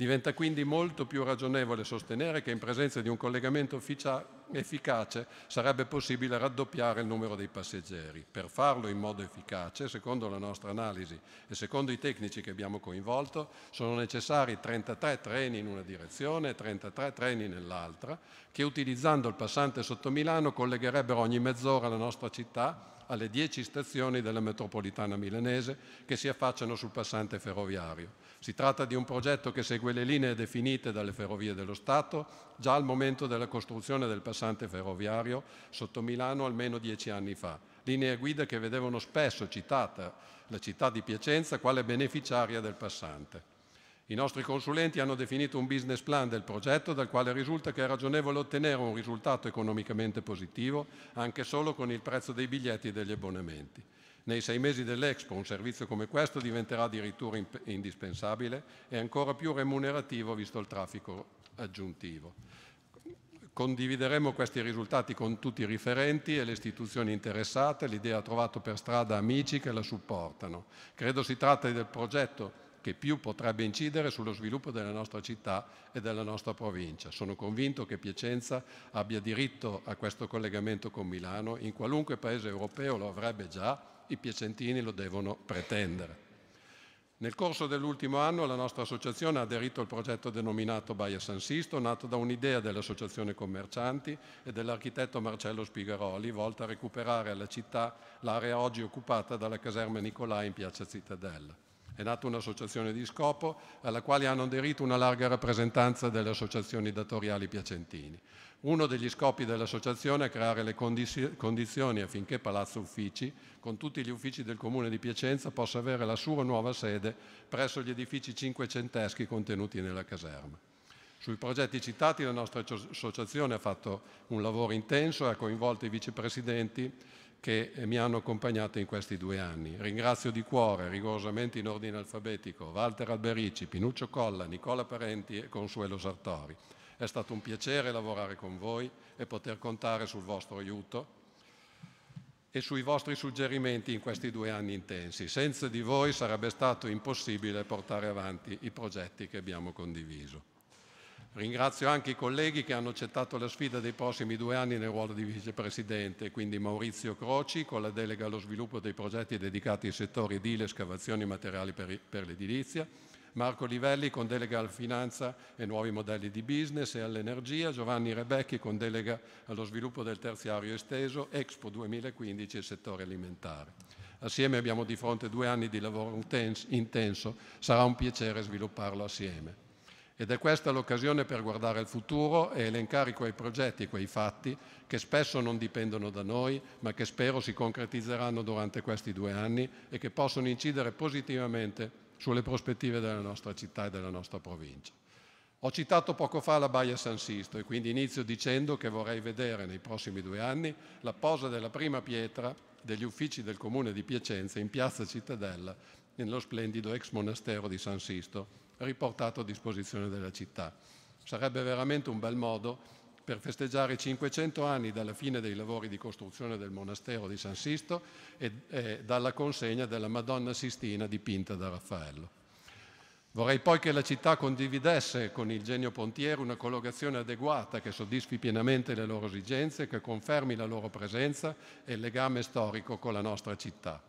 Diventa quindi molto più ragionevole sostenere che in presenza di un collegamento efficace sarebbe possibile raddoppiare il numero dei passeggeri. Per farlo in modo efficace, secondo la nostra analisi e secondo i tecnici che abbiamo coinvolto, sono necessari 33 treni in una direzione e 33 treni nell'altra, che utilizzando il passante sotto Milano collegherebbero ogni mezz'ora la nostra città alle 10 stazioni della metropolitana milanese che si affacciano sul passante ferroviario. Si tratta di un progetto che segue le linee definite dalle ferrovie dello Stato già al momento della costruzione del passante ferroviario sotto Milano almeno dieci anni fa, linee guida che vedevano spesso citata la città di Piacenza quale beneficiaria del passante. I nostri consulenti hanno definito un business plan del progetto dal quale risulta che è ragionevole ottenere un risultato economicamente positivo anche solo con il prezzo dei biglietti e degli abbonamenti. Nei sei mesi dell'Expo un servizio come questo diventerà addirittura imp- indispensabile e ancora più remunerativo visto il traffico aggiuntivo. Condivideremo questi risultati con tutti i riferenti e le istituzioni interessate. L'idea ha trovato per strada amici che la supportano. Credo si tratti del progetto che più potrebbe incidere sullo sviluppo della nostra città e della nostra provincia. Sono convinto che Piacenza abbia diritto a questo collegamento con Milano, in qualunque paese europeo lo avrebbe già, i piacentini lo devono pretendere. Nel corso dell'ultimo anno la nostra associazione ha aderito al progetto denominato Baia San Sisto, nato da un'idea dell'Associazione Commercianti e dell'architetto Marcello Spigaroli, volta a recuperare alla città l'area oggi occupata dalla caserma Nicolai in Piazza Cittadella. È nata un'associazione di scopo alla quale hanno aderito una larga rappresentanza delle associazioni datoriali piacentini. Uno degli scopi dell'associazione è creare le condizioni affinché Palazzo Uffici, con tutti gli uffici del Comune di Piacenza, possa avere la sua nuova sede presso gli edifici cinquecenteschi contenuti nella caserma. Sui progetti citati la nostra associazione ha fatto un lavoro intenso e ha coinvolto i vicepresidenti che eh, mi hanno accompagnato in questi due anni. Ringrazio di cuore, rigorosamente in ordine alfabetico, Walter Alberici, Pinuccio Colla, Nicola Parenti e Consuelo Sartori. È stato un piacere lavorare con voi e poter contare sul vostro aiuto e sui vostri suggerimenti in questi due anni intensi. Senza di voi sarebbe stato impossibile portare avanti i progetti che abbiamo condiviso. Ringrazio anche i colleghi che hanno accettato la sfida dei prossimi due anni nel ruolo di vicepresidente, quindi Maurizio Croci con la delega allo sviluppo dei progetti dedicati ai settori edile, scavazioni e materiali per, l'edilizia, Marco Livelli con delega al finanza e nuovi modelli di business e all'energia, Giovanni Rebecchi con delega allo sviluppo del terziario esteso, Expo 2015 e settore alimentare. Assieme abbiamo di fronte due anni di lavoro intenso, sarà un piacere svilupparlo assieme. Ed è questa l'occasione per guardare al futuro e elencare quei progetti quei fatti che spesso non dipendono da noi, ma che spero si concretizzeranno durante questi due anni e che possono incidere positivamente sulle prospettive della nostra città e della nostra provincia. Ho citato poco fa la Baia San Sisto e quindi inizio dicendo che vorrei vedere nei prossimi due anni la posa della prima pietra degli uffici del Comune di Piacenza in Piazza Cittadella, nello splendido ex monastero di San Sisto, riportato a disposizione della città. Sarebbe veramente un bel modo per festeggiare i 500 anni dalla fine dei lavori di costruzione del monastero di San Sisto e, e dalla consegna della Madonna Sistina dipinta da Raffaello. Vorrei poi che la città condividesse con il genio pontiere una collocazione adeguata che soddisfi pienamente le loro esigenze, che confermi la loro presenza e il legame storico con la nostra città.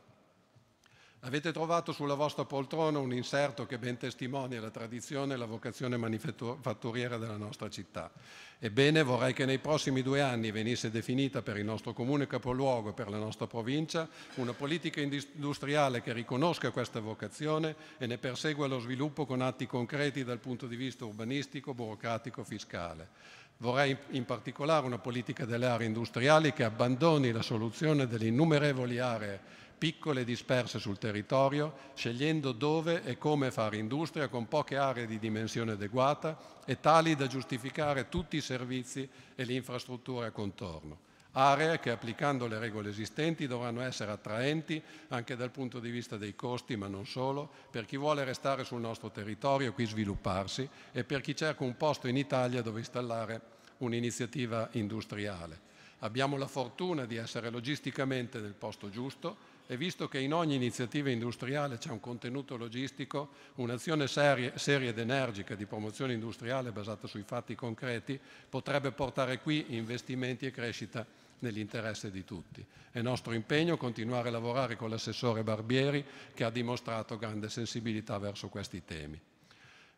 Avete trovato sulla vostra poltrona un inserto che ben testimonia la tradizione e la vocazione manifatturiera della nostra città. Ebbene, vorrei che nei prossimi due anni venisse definita per il nostro comune capoluogo e per la nostra provincia una politica industriale che riconosca questa vocazione e ne persegua lo sviluppo con atti concreti dal punto di vista urbanistico, burocratico, fiscale. Vorrei in particolare una politica delle aree industriali che abbandoni la soluzione delle innumerevoli aree piccole e disperse sul territorio, scegliendo dove e come fare industria con poche aree di dimensione adeguata e tali da giustificare tutti i servizi e le infrastrutture a contorno. Aree che applicando le regole esistenti dovranno essere attraenti anche dal punto di vista dei costi, ma non solo, per chi vuole restare sul nostro territorio e qui svilupparsi e per chi cerca un posto in Italia dove installare un'iniziativa industriale. Abbiamo la fortuna di essere logisticamente nel posto giusto, e visto che in ogni iniziativa industriale c'è un contenuto logistico, un'azione seria, seria ed energica di promozione industriale basata sui fatti concreti potrebbe portare qui investimenti e crescita nell'interesse di tutti. È nostro impegno continuare a lavorare con l'assessore Barbieri che ha dimostrato grande sensibilità verso questi temi.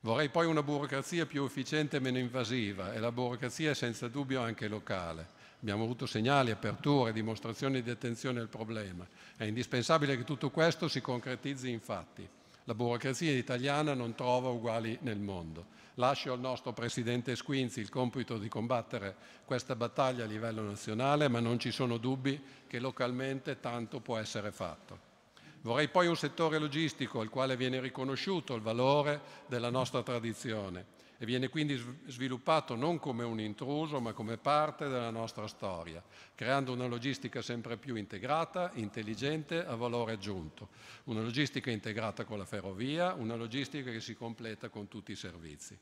Vorrei poi una burocrazia più efficiente e meno invasiva e la burocrazia è senza dubbio anche locale Abbiamo avuto segnali, aperture, dimostrazioni di attenzione al problema. È indispensabile che tutto questo si concretizzi in fatti. La burocrazia italiana non trova uguali nel mondo. Lascio al nostro Presidente Squinzi il compito di combattere questa battaglia a livello nazionale, ma non ci sono dubbi che localmente tanto può essere fatto. Vorrei poi un settore logistico al quale viene riconosciuto il valore della nostra tradizione e viene quindi sviluppato non come un intruso ma come parte della nostra storia, creando una logistica sempre più integrata, intelligente, a valore aggiunto, una logistica integrata con la ferrovia, una logistica che si completa con tutti i servizi.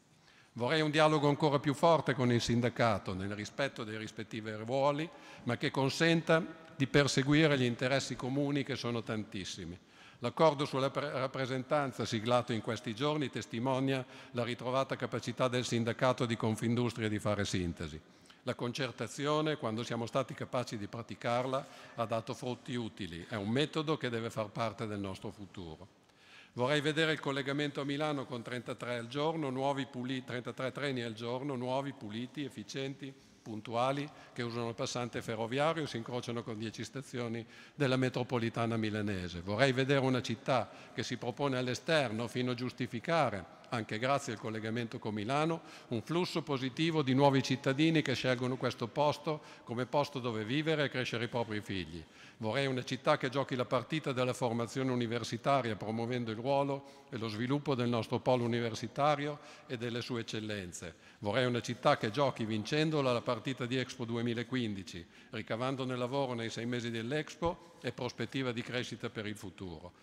Vorrei un dialogo ancora più forte con il sindacato nel rispetto dei rispettivi ruoli, ma che consenta di perseguire gli interessi comuni che sono tantissimi L'accordo sulla rappresentanza siglato in questi giorni testimonia la ritrovata capacità del sindacato di Confindustria di fare sintesi. La concertazione, quando siamo stati capaci di praticarla, ha dato frutti utili. È un metodo che deve far parte del nostro futuro. Vorrei vedere il collegamento a Milano con 33, al giorno, puliti, 33 treni al giorno, nuovi, puliti, efficienti puntuali che usano il passante ferroviario e si incrociano con dieci stazioni della metropolitana milanese. Vorrei vedere una città che si propone all'esterno fino a giustificare anche grazie al collegamento con Milano, un flusso positivo di nuovi cittadini che scelgono questo posto come posto dove vivere e crescere i propri figli. Vorrei una città che giochi la partita della formazione universitaria, promuovendo il ruolo e lo sviluppo del nostro polo universitario e delle sue eccellenze. Vorrei una città che giochi vincendola la partita di Expo 2015, ricavando nel lavoro nei sei mesi dell'Expo e prospettiva di crescita per il futuro.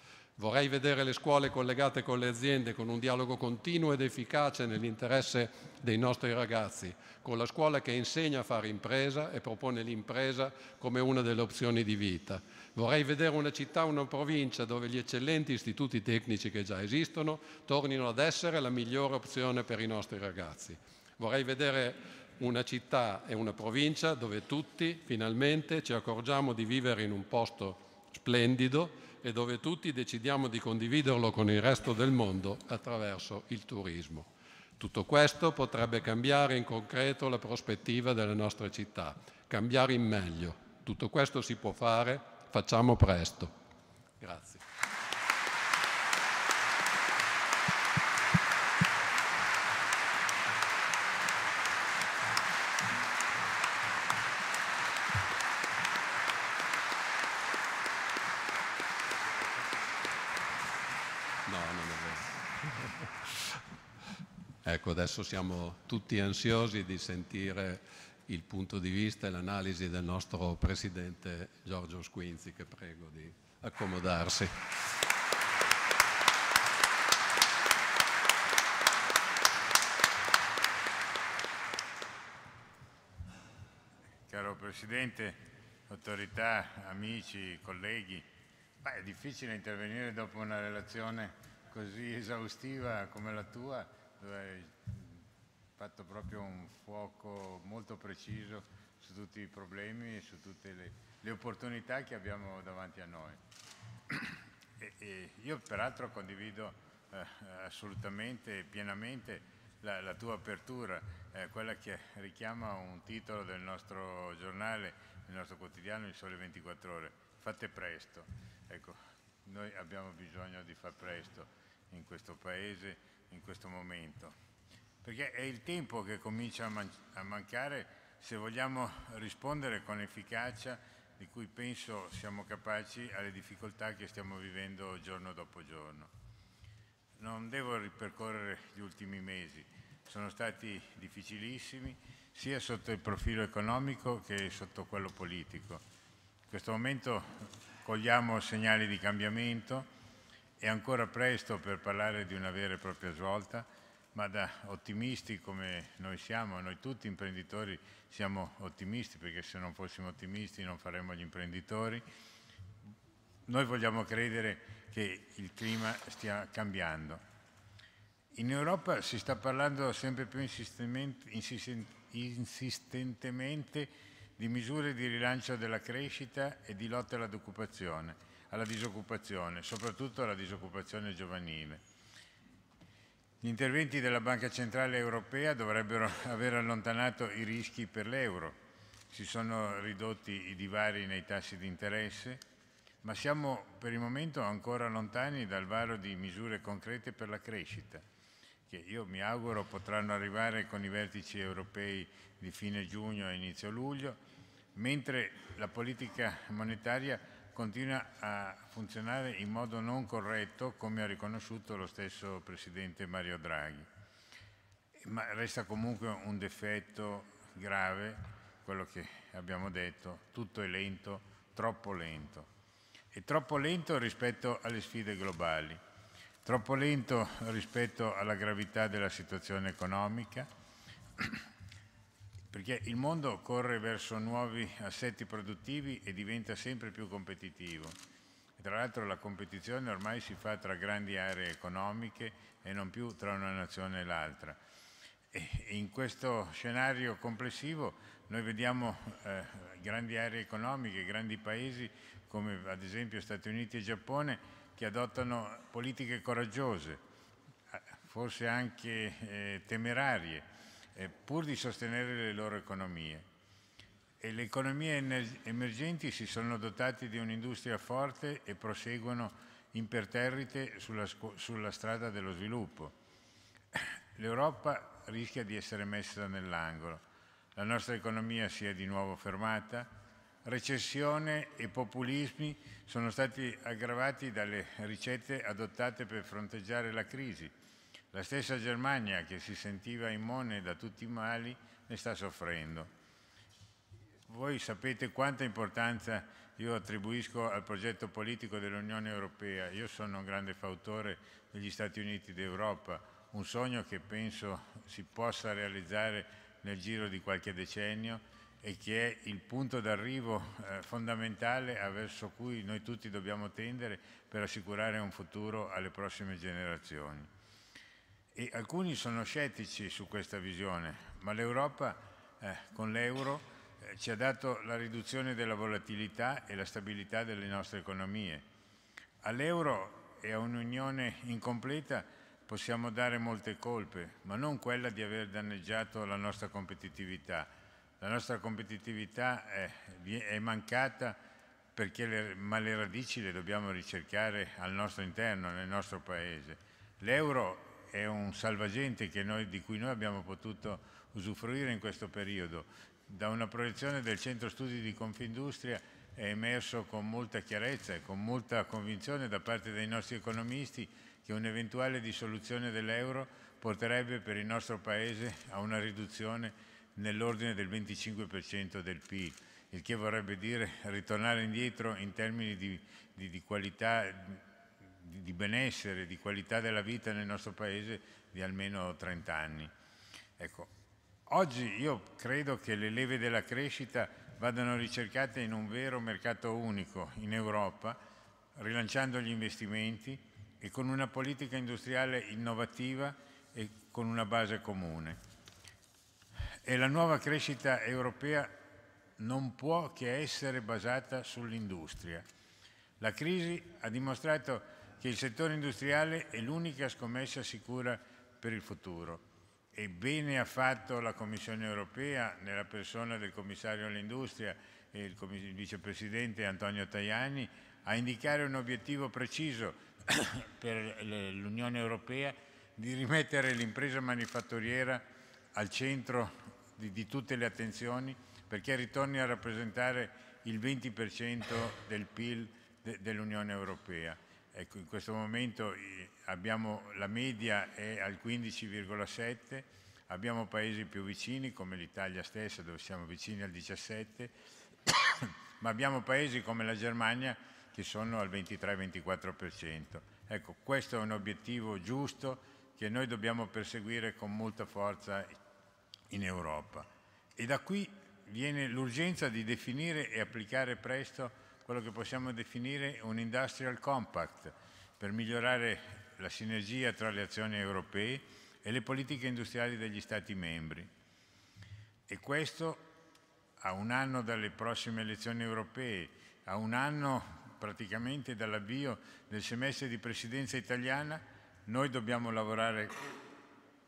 Vorrei vedere le scuole collegate con le aziende con un dialogo continuo ed efficace nell'interesse dei nostri ragazzi, con la scuola che insegna a fare impresa e propone l'impresa come una delle opzioni di vita. Vorrei vedere una città, una provincia dove gli eccellenti istituti tecnici che già esistono tornino ad essere la migliore opzione per i nostri ragazzi. Vorrei vedere una città e una provincia dove tutti finalmente ci accorgiamo di vivere in un posto splendido e dove tutti decidiamo di condividerlo con il resto del mondo attraverso il turismo. Tutto questo potrebbe cambiare in concreto la prospettiva delle nostre città, cambiare in meglio. Tutto questo si può fare, facciamo presto. Grazie. adesso siamo tutti ansiosi di sentire il punto di vista e l'analisi del nostro Presidente Giorgio Squinzi, che prego di accomodarsi. Caro Presidente, autorità, amici, colleghi, beh, è difficile intervenire dopo una relazione così esaustiva come la tua, dove fatto proprio un fuoco molto preciso su tutti i problemi e su tutte le, le opportunità che abbiamo davanti a noi. E, e io peraltro condivido eh, assolutamente e pienamente la, la, tua apertura, eh, quella che richiama un titolo del nostro giornale, del nostro quotidiano, il Sole 24 ore. Fate presto. Ecco, noi abbiamo bisogno di far presto in questo paese, in questo momento perché è il tempo che comincia a, man a mancare se vogliamo rispondere con efficacia di cui penso siamo capaci alle difficoltà che stiamo vivendo giorno dopo giorno. Non devo ripercorrere gli ultimi mesi, sono stati difficilissimi sia sotto il profilo economico che sotto quello politico. In questo momento cogliamo segnali di cambiamento, è ancora presto per parlare di una vera e propria svolta, ma da ottimisti come noi siamo, noi tutti imprenditori siamo ottimisti perché se non fossimo ottimisti non faremmo gli imprenditori. Noi vogliamo credere che il clima stia cambiando. In Europa si sta parlando sempre più insistentemente di misure di rilancio della crescita e di lotta alla disoccupazione, soprattutto alla disoccupazione giovanile gli interventi della Banca Centrale Europea dovrebbero aver allontanato i rischi per l'euro. Si sono ridotti i divari nei tassi di interesse, ma siamo per il momento ancora lontani dal varo di misure concrete per la crescita, che io mi auguro potranno arrivare con i vertici europei di fine giugno e inizio luglio, mentre la politica monetaria continua a funzionare in modo non corretto, come ha riconosciuto lo stesso Presidente Mario Draghi. Ma resta comunque un difetto grave, quello che abbiamo detto, tutto è lento, troppo lento. E troppo lento rispetto alle sfide globali, troppo lento rispetto alla gravità della situazione economica, perché il mondo corre verso nuovi assetti produttivi e diventa sempre più competitivo. tra l'altro la competizione ormai si fa tra grandi aree economiche e non più tra una nazione e l'altra. in questo scenario complessivo noi vediamo eh, grandi aree economiche, grandi paesi come ad esempio Stati Uniti e Giappone che adottano politiche coraggiose, forse anche eh, temerarie, eh, pur di sostenere le loro economie. E le economie emergenti si sono dotate di un'industria forte e proseguono imperterrite sulla, sulla strada dello sviluppo. L'Europa rischia di essere messa nell'angolo, la nostra economia si è di nuovo fermata, recessione e populismi sono stati aggravati dalle ricette adottate per fronteggiare la crisi la stessa Germania, che si sentiva immune da tutti i mali, ne sta soffrendo. Voi sapete quanta importanza io attribuisco al progetto politico dell'Unione Europea. Io sono un grande fautore degli Stati Uniti d'Europa, un sogno che penso si possa realizzare nel giro di qualche decennio e che è il punto d'arrivo eh, fondamentale verso cui noi tutti dobbiamo tendere per assicurare un futuro alle prossime generazioni. E alcuni sono scettici su questa visione, ma l'Europa eh, con l'euro eh, ci ha dato la riduzione della volatilità e la stabilità delle nostre economie. All'euro e a un'unione incompleta possiamo dare molte colpe, ma non quella di aver danneggiato la nostra competitività. La nostra competitività è, eh, è mancata perché le, ma le radici le dobbiamo ricercare al nostro interno, nel nostro paese. L'euro è un salvagente noi, di cui noi abbiamo potuto usufruire in questo periodo. Da una proiezione del Centro Studi di Confindustria è emerso con molta chiarezza e con molta convinzione da parte dei nostri economisti che un'eventuale dissoluzione dell'euro porterebbe per il nostro Paese a una riduzione nell'ordine del 25% del PIL, il che vorrebbe dire ritornare indietro in termini di, di, di qualità di benessere, di qualità della vita nel nostro paese di almeno 30 anni. Ecco, oggi io credo che le leve della crescita vadano ricercate in un vero mercato unico in Europa, rilanciando gli investimenti e con una politica industriale innovativa e con una base comune. E la nuova crescita europea non può che essere basata sull'industria. La crisi ha dimostrato che il settore industriale è l'unica scommessa sicura per il futuro. E bene ha fatto la Commissione europea nella persona del commissario all'industria e il, vicepresidente Antonio Tajani a indicare un obiettivo preciso per l'Unione europea di rimettere l'impresa manifatturiera al centro di, di tutte le attenzioni perché ritorni a rappresentare il 20% del PIL dell'Unione Europea. Ecco, in questo momento eh, abbiamo, la media è al 15,7, abbiamo paesi più vicini come l'Italia stessa dove siamo vicini al 17, ma abbiamo paesi come la Germania che sono al 23-24%. Ecco, questo è un obiettivo giusto che noi dobbiamo perseguire con molta forza in Europa. E da qui viene l'urgenza di definire e applicare presto quello che possiamo definire un industrial compact per migliorare la sinergia tra le azioni europee e le politiche industriali degli Stati membri. E questo a un anno dalle prossime elezioni europee, a un anno praticamente dall'avvio del semestre di presidenza italiana, noi dobbiamo lavorare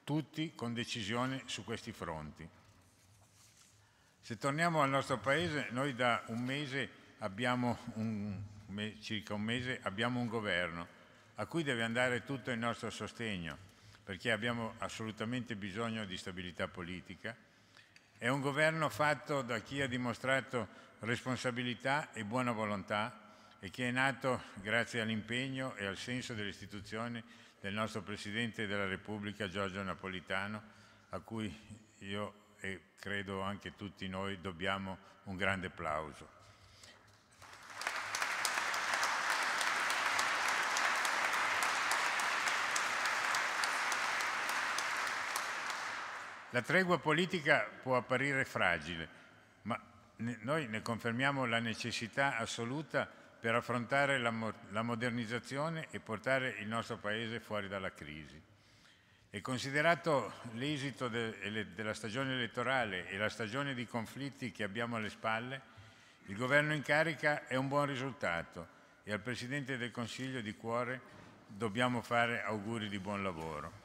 tutti con decisione su questi fronti. Se torniamo al nostro Paese, noi da un mese abbiamo un, circa un mese abbiamo un governo a cui deve andare tutto il nostro sostegno, perché abbiamo assolutamente bisogno di stabilità politica. È un governo fatto da chi ha dimostrato responsabilità e buona volontà e che è nato grazie all'impegno e al senso delle istituzioni del nostro Presidente della Repubblica Giorgio Napolitano, a cui io e credo anche tutti noi dobbiamo un grande applauso. La tregua politica può apparire fragile, ma noi ne confermiamo la necessità assoluta per affrontare la, mo la modernizzazione e portare il nostro Paese fuori dalla crisi. E considerato l'esito de della stagione elettorale e la stagione di conflitti che abbiamo alle spalle, il governo in carica è un buon risultato e al Presidente del Consiglio di cuore dobbiamo fare auguri di buon lavoro.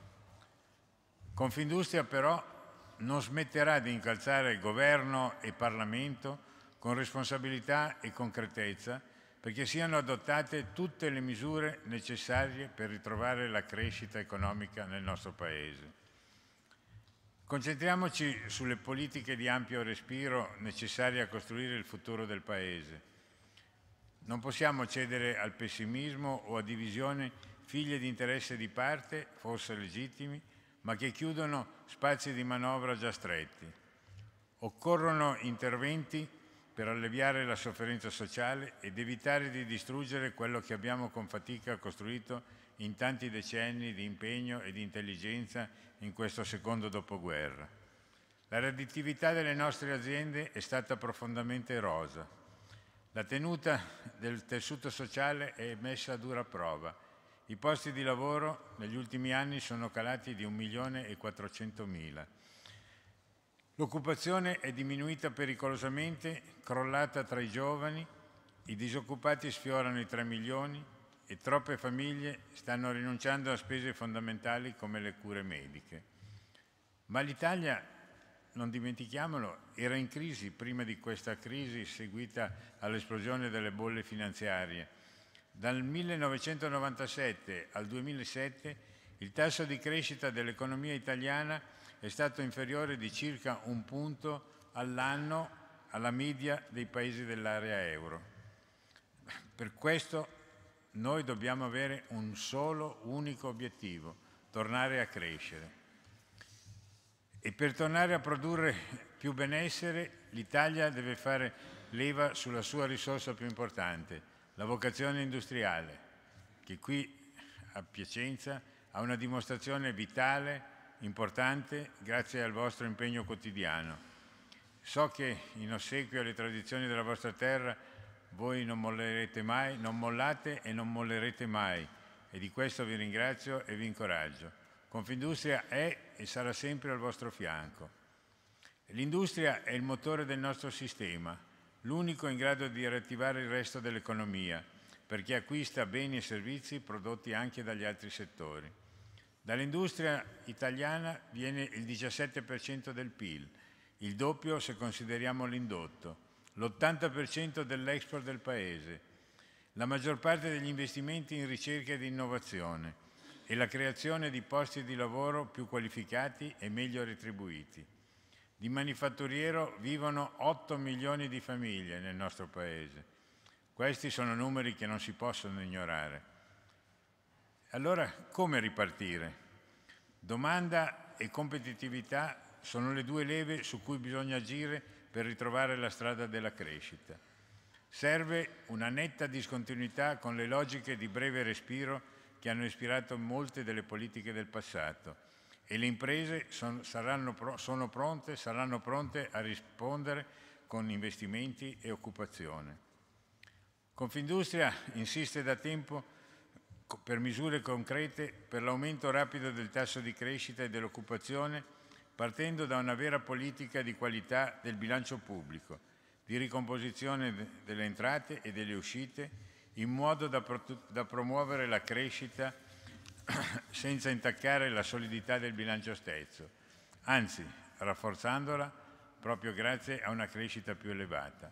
Confindustria però non smetterà di incalzare il governo e il Parlamento con responsabilità e concretezza perché siano adottate tutte le misure necessarie per ritrovare la crescita economica nel nostro Paese. Concentriamoci sulle politiche di ampio respiro necessarie a costruire il futuro del Paese. Non possiamo cedere al pessimismo o a divisioni figlie di interessi di parte, forse legittimi, ma che chiudono spazi di manovra già stretti. Occorrono interventi per alleviare la sofferenza sociale ed evitare di distruggere quello che abbiamo con fatica costruito in tanti decenni di impegno e di intelligenza in questo secondo dopoguerra. La redditività delle nostre aziende è stata profondamente erosa. La tenuta del tessuto sociale è messa a dura prova i posti di lavoro negli ultimi anni sono calati di 1 milione e 400 mila. L'occupazione è diminuita pericolosamente, crollata tra i giovani, i disoccupati sfiorano i 3 milioni e troppe famiglie stanno rinunciando a spese fondamentali come le cure mediche. Ma l'Italia, non dimentichiamolo, era in crisi prima di questa crisi seguita all'esplosione delle bolle finanziarie dal 1997 al 2007 il tasso di crescita dell'economia italiana è stato inferiore di circa un punto all'anno alla media dei paesi dell'area euro. Per questo noi dobbiamo avere un solo unico obiettivo, tornare a crescere. E per tornare a produrre più benessere l'Italia deve fare leva sulla sua risorsa più importante, la vocazione industriale, che qui a Piacenza ha una dimostrazione vitale, importante, grazie al vostro impegno quotidiano. So che in ossequio alle tradizioni della vostra terra voi non mollerete mai, non mollate e non mollerete mai e di questo vi ringrazio e vi incoraggio. Confindustria è e sarà sempre al vostro fianco. L'industria è il motore del nostro sistema l'unico in grado di riattivare il resto dell'economia, perché acquista beni e servizi prodotti anche dagli altri settori. Dall'industria italiana viene il 17% del PIL, il doppio se consideriamo l'indotto, l'80% dell'export del Paese, la maggior parte degli investimenti in ricerca ed innovazione e la creazione di posti di lavoro più qualificati e meglio retribuiti. Di manifatturiero vivono 8 milioni di famiglie nel nostro Paese. Questi sono numeri che non si possono ignorare. Allora, come ripartire? Domanda e competitività sono le due leve su cui bisogna agire per ritrovare la strada della crescita. Serve una netta discontinuità con le logiche di breve respiro che hanno ispirato molte delle politiche del passato e le imprese son, saranno, sono pronte, saranno pronte a rispondere con investimenti e occupazione. Confindustria insiste da tempo per misure concrete per l'aumento rapido del tasso di crescita e dell'occupazione partendo da una vera politica di qualità del bilancio pubblico, di ricomposizione delle entrate e delle uscite in modo da, da promuovere la crescita senza intaccare la solidità del bilancio stesso, anzi rafforzandola proprio grazie a una crescita più elevata.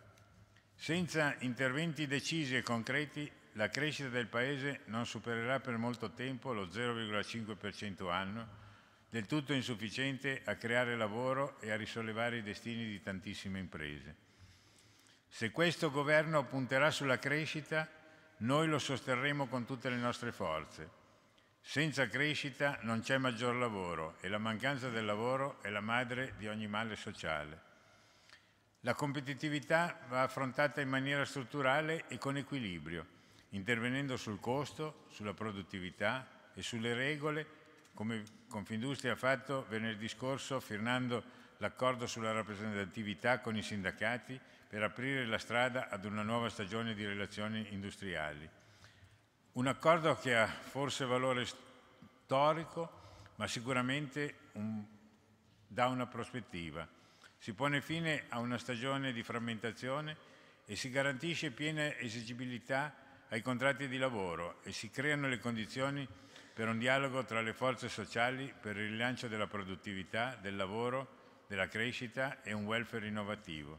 Senza interventi decisi e concreti, la crescita del Paese non supererà per molto tempo lo 0,5% anno, del tutto insufficiente a creare lavoro e a risollevare i destini di tantissime imprese. Se questo governo punterà sulla crescita, noi lo sosterremo con tutte le nostre forze senza crescita non c'è maggior lavoro e la mancanza del lavoro è la madre di ogni male sociale. La competitività va affrontata in maniera strutturale e con equilibrio, intervenendo sul costo, sulla produttività e sulle regole, come Confindustria ha fatto venerdì scorso firmando l'accordo sulla rappresentatività con i sindacati per aprire la strada ad una nuova stagione di relazioni industriali. Un accordo che ha forse valore storico, ma sicuramente un, dà una prospettiva. Si pone fine a una stagione di frammentazione e si garantisce piena esigibilità ai contratti di lavoro e si creano le condizioni per un dialogo tra le forze sociali per il rilancio della produttività, del lavoro, della crescita e un welfare innovativo.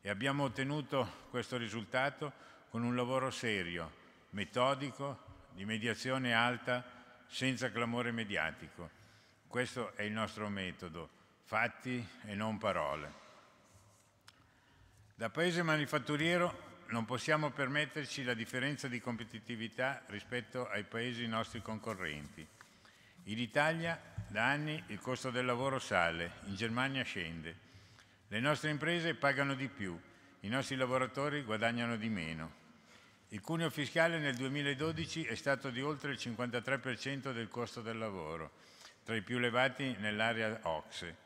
E abbiamo ottenuto questo risultato con un lavoro serio, metodico, di mediazione alta, senza clamore mediatico. Questo è il nostro metodo, fatti e non parole. Da paese manifatturiero non possiamo permetterci la differenza di competitività rispetto ai paesi nostri concorrenti. In Italia da anni il costo del lavoro sale, in Germania scende. Le nostre imprese pagano di più, i nostri lavoratori guadagnano di meno. Il cuneo fiscale nel 2012 è stato di oltre il 53% del costo del lavoro, tra i più elevati nell'area OXE.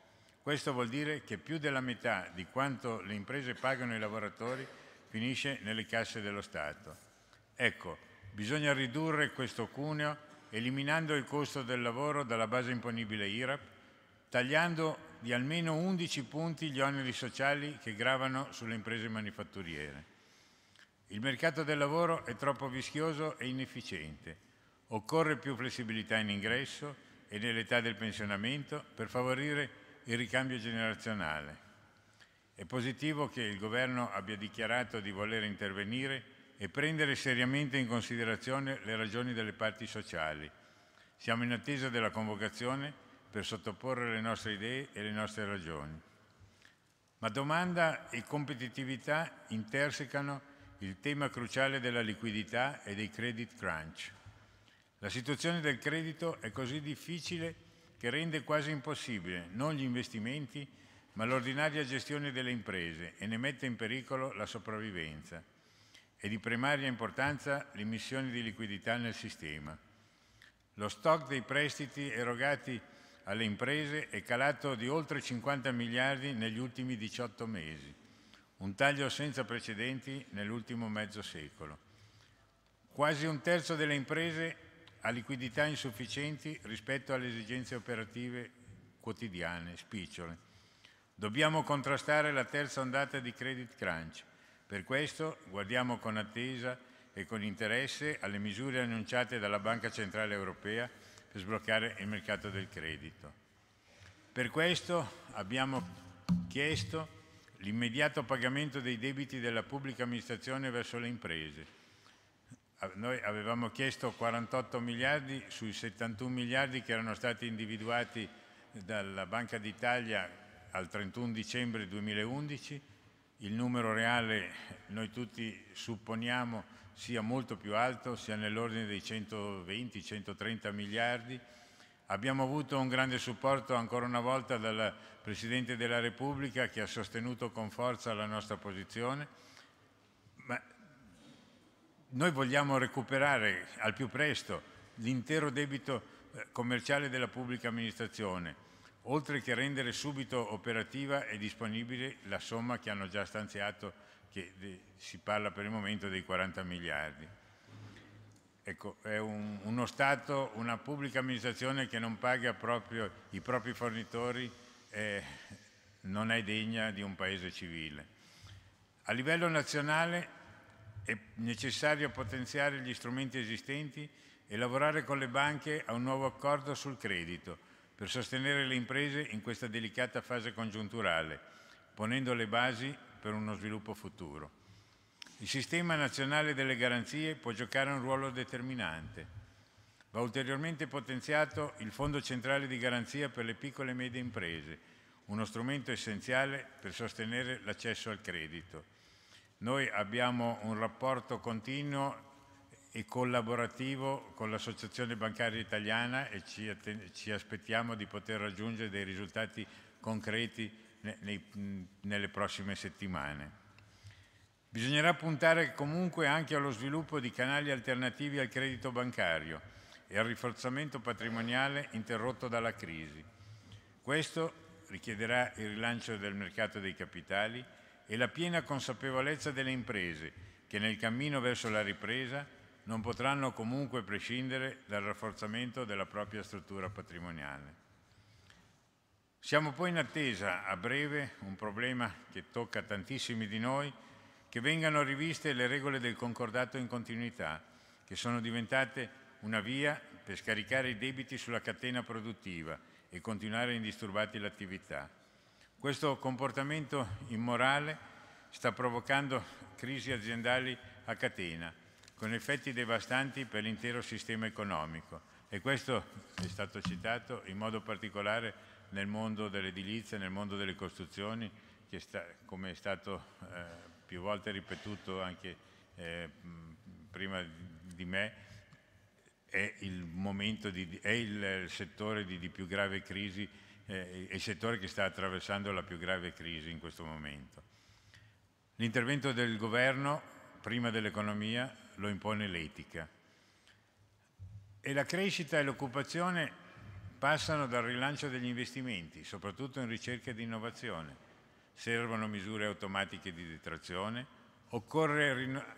Questo vuol dire che più della metà di quanto le imprese pagano i lavoratori finisce nelle casse dello Stato. Ecco, bisogna ridurre questo cuneo eliminando il costo del lavoro dalla base imponibile IRAP, tagliando di almeno 11 punti gli oneri sociali che gravano sulle imprese manifatturiere. Il mercato del lavoro è troppo vischioso e inefficiente. Occorre più flessibilità in ingresso e nell'età del pensionamento per favorire il ricambio generazionale. È positivo che il Governo abbia dichiarato di voler intervenire e prendere seriamente in considerazione le ragioni delle parti sociali. Siamo in attesa della convocazione per sottoporre le nostre idee e le nostre ragioni. Ma domanda e competitività intersecano il tema cruciale della liquidità e dei credit crunch. La situazione del credito è così difficile che rende quasi impossibile non gli investimenti, ma l'ordinaria gestione delle imprese e ne mette in pericolo la sopravvivenza. È di primaria importanza l'immissione di liquidità nel sistema. Lo stock dei prestiti erogati alle imprese è calato di oltre 50 miliardi negli ultimi 18 mesi un taglio senza precedenti nell'ultimo mezzo secolo. Quasi un terzo delle imprese ha liquidità insufficienti rispetto alle esigenze operative quotidiane, spicciole. Dobbiamo contrastare la terza ondata di credit crunch. Per questo guardiamo con attesa e con interesse alle misure annunciate dalla Banca Centrale Europea per sbloccare il mercato del credito. Per questo abbiamo chiesto l'immediato pagamento dei debiti della pubblica amministrazione verso le imprese. Noi avevamo chiesto 48 miliardi sui 71 miliardi che erano stati individuati dalla Banca d'Italia al 31 dicembre 2011, il numero reale noi tutti supponiamo sia molto più alto, sia nell'ordine dei 120-130 miliardi, Abbiamo avuto un grande supporto ancora una volta dal Presidente della Repubblica che ha sostenuto con forza la nostra posizione, ma noi vogliamo recuperare al più presto l'intero debito eh, commerciale della pubblica amministrazione, oltre che rendere subito operativa e disponibile la somma che hanno già stanziato, che si parla per il momento dei 40 miliardi. Ecco, è un, uno Stato, una pubblica amministrazione che non paga proprio, i propri fornitori eh, non è degna di un paese civile. A livello nazionale è necessario potenziare gli strumenti esistenti e lavorare con le banche a un nuovo accordo sul credito per sostenere le imprese in questa delicata fase congiunturale, ponendo le basi per uno sviluppo futuro. Il sistema nazionale delle garanzie può giocare un ruolo determinante. Va ulteriormente potenziato il Fondo centrale di garanzia per le piccole e medie imprese, uno strumento essenziale per sostenere l'accesso al credito. Noi abbiamo un rapporto continuo e collaborativo con l'Associazione Bancaria Italiana e ci, ci, aspettiamo di poter raggiungere dei risultati concreti nei nelle prossime settimane. Bisognerà puntare comunque anche allo sviluppo di canali alternativi al credito bancario e al rafforzamento patrimoniale interrotto dalla crisi. Questo richiederà il rilancio del mercato dei capitali e la piena consapevolezza delle imprese che nel cammino verso la ripresa non potranno comunque prescindere dal rafforzamento della propria struttura patrimoniale. Siamo poi in attesa a breve un problema che tocca tantissimi di noi, che vengano riviste le regole del concordato in continuità, che sono diventate una via per scaricare i debiti sulla catena produttiva e continuare indisturbati l'attività. Questo comportamento immorale sta provocando crisi aziendali a catena, con effetti devastanti per l'intero sistema economico. E questo è stato citato in modo particolare nel mondo dell'edilizia, nel mondo delle costruzioni, sta, come è stato eh, più volte ripetuto anche eh, prima di me, è il, di, è eh, il, settore di, di più grave crisi, eh, è il settore che sta attraversando la più grave crisi in questo momento. L'intervento del governo, prima dell'economia, lo impone l'etica. E la crescita e l'occupazione passano dal rilancio degli investimenti, soprattutto in ricerca ed innovazione, servono misure automatiche di detrazione, occorre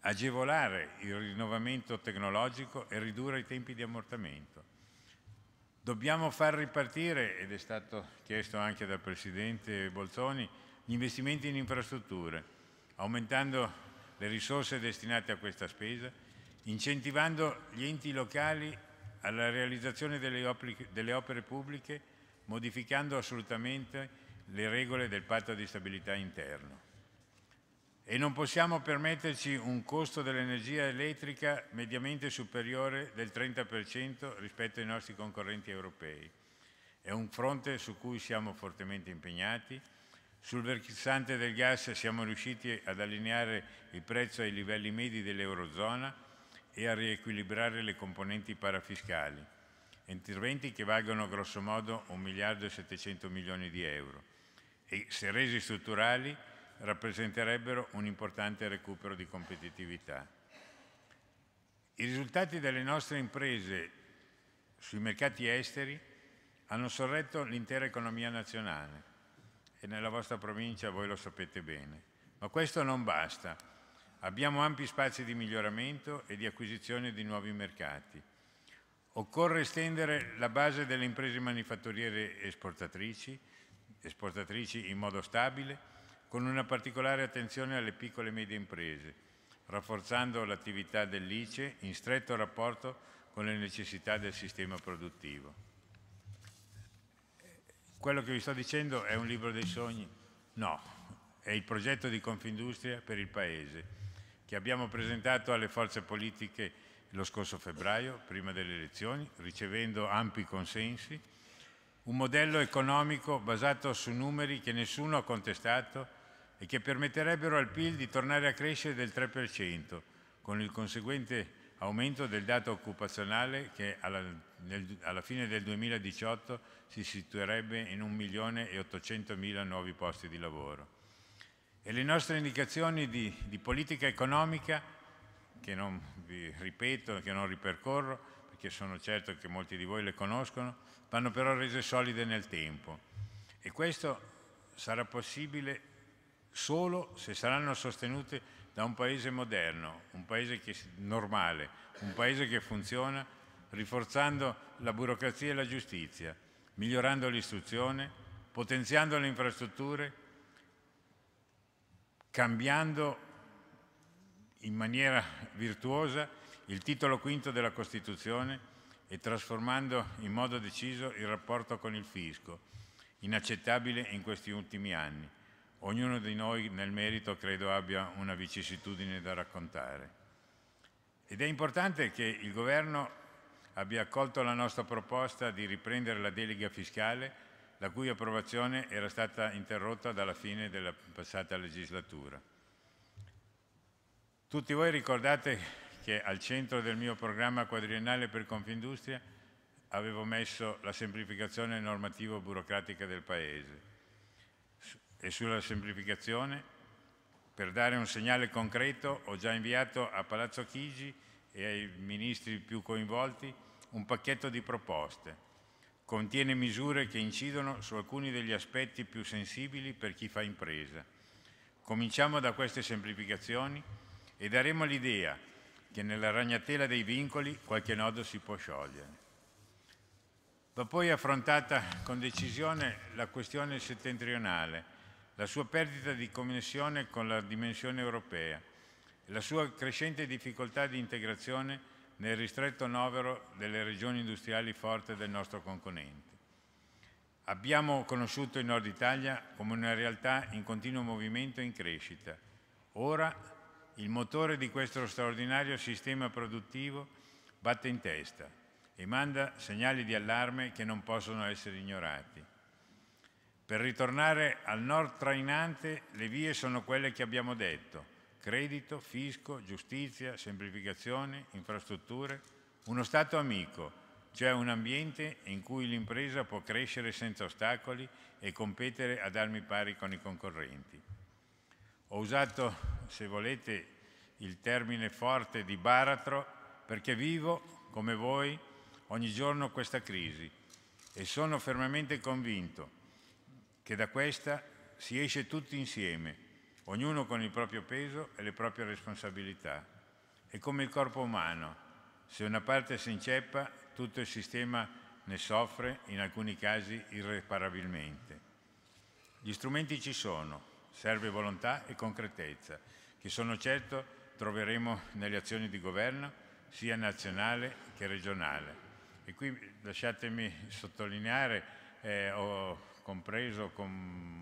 agevolare il rinnovamento tecnologico e ridurre i tempi di ammortamento. Dobbiamo far ripartire, ed è stato chiesto anche dal Presidente Bolzoni, gli investimenti in infrastrutture, aumentando le risorse destinate a questa spesa, incentivando gli enti locali alla realizzazione delle opere, pubbliche, modificando assolutamente le regole del patto di stabilità interno e non possiamo permetterci un costo dell'energia elettrica mediamente superiore del 30% rispetto ai nostri concorrenti europei. È un fronte su cui siamo fortemente impegnati. Sul versante del gas siamo riusciti ad allineare il prezzo ai livelli medi dell'Eurozona e a riequilibrare le componenti parafiscali, interventi che valgono grossomodo 1 miliardo e 700 milioni di euro e se resi strutturali rappresenterebbero un importante recupero di competitività. I risultati delle nostre imprese sui mercati esteri hanno sorretto l'intera economia nazionale e nella vostra provincia voi lo sapete bene. Ma questo non basta. Abbiamo ampi spazi di miglioramento e di acquisizione di nuovi mercati. Occorre estendere la base delle imprese manifatturiere esportatrici esportatrici in modo stabile, con una particolare attenzione alle piccole e medie imprese, rafforzando l'attività dell'ICE in stretto rapporto con le necessità del sistema produttivo. Quello che vi sto dicendo è un libro dei sogni? No, è il progetto di Confindustria per il Paese che abbiamo presentato alle forze politiche lo scorso febbraio, prima delle elezioni, ricevendo ampi consensi un modello economico basato su numeri che nessuno ha contestato e che permetterebbero al PIL di tornare a crescere del 3%, con il conseguente aumento del dato occupazionale che alla, nel, alla fine del 2018 si situerebbe in 1.800.000 nuovi posti di lavoro. E le nostre indicazioni di, di politica economica, che non vi ripeto, che non ripercorro, che sono certo che molti di voi le conoscono, vanno però rese solide nel tempo e questo sarà possibile solo se saranno sostenute da un paese moderno, un paese che, normale, un paese che funziona, rinforzando la burocrazia e la giustizia, migliorando l'istruzione, potenziando le infrastrutture, cambiando in maniera virtuosa il titolo quinto della Costituzione e trasformando in modo deciso il rapporto con il fisco, inaccettabile in questi ultimi anni. Ognuno di noi nel merito credo abbia una vicissitudine da raccontare. Ed è importante che il Governo abbia accolto la nostra proposta di riprendere la delega fiscale, la cui approvazione era stata interrotta dalla fine della passata legislatura. Tutti voi ricordate che al centro del mio programma quadriennale per Confindustria avevo messo la semplificazione normativo-burocratica del Paese. E sulla semplificazione, per dare un segnale concreto, ho già inviato a Palazzo Chigi e ai ministri più coinvolti un pacchetto di proposte. Contiene misure che incidono su alcuni degli aspetti più sensibili per chi fa impresa. Cominciamo da queste semplificazioni e daremo l'idea che nella ragnatela dei vincoli qualche nodo si può sciogliere. Va poi affrontata con decisione la questione settentrionale, la sua perdita di connessione con la dimensione europea e la sua crescente difficoltà di integrazione nel ristretto novero delle regioni industriali forti del nostro conconente. Abbiamo conosciuto il Nord Italia come una realtà in continuo movimento e in crescita. Ora il motore di questo straordinario sistema produttivo batte in testa e manda segnali di allarme che non possono essere ignorati. Per ritornare al nord trainante le vie sono quelle che abbiamo detto, credito, fisco, giustizia, semplificazione, infrastrutture, uno Stato amico, cioè un ambiente in cui l'impresa può crescere senza ostacoli e competere ad armi pari con i concorrenti. Ho usato, se volete, il termine forte di baratro perché vivo, come voi, ogni giorno questa crisi e sono fermamente convinto che da questa si esce tutti insieme, ognuno con il proprio peso e le proprie responsabilità. È come il corpo umano, se una parte si inceppa, tutto il sistema ne soffre, in alcuni casi irreparabilmente. Gli strumenti ci sono, serve volontà e concretezza, che sono certo troveremo nelle azioni di governo, sia nazionale che regionale. E qui lasciatemi sottolineare, eh, ho compreso con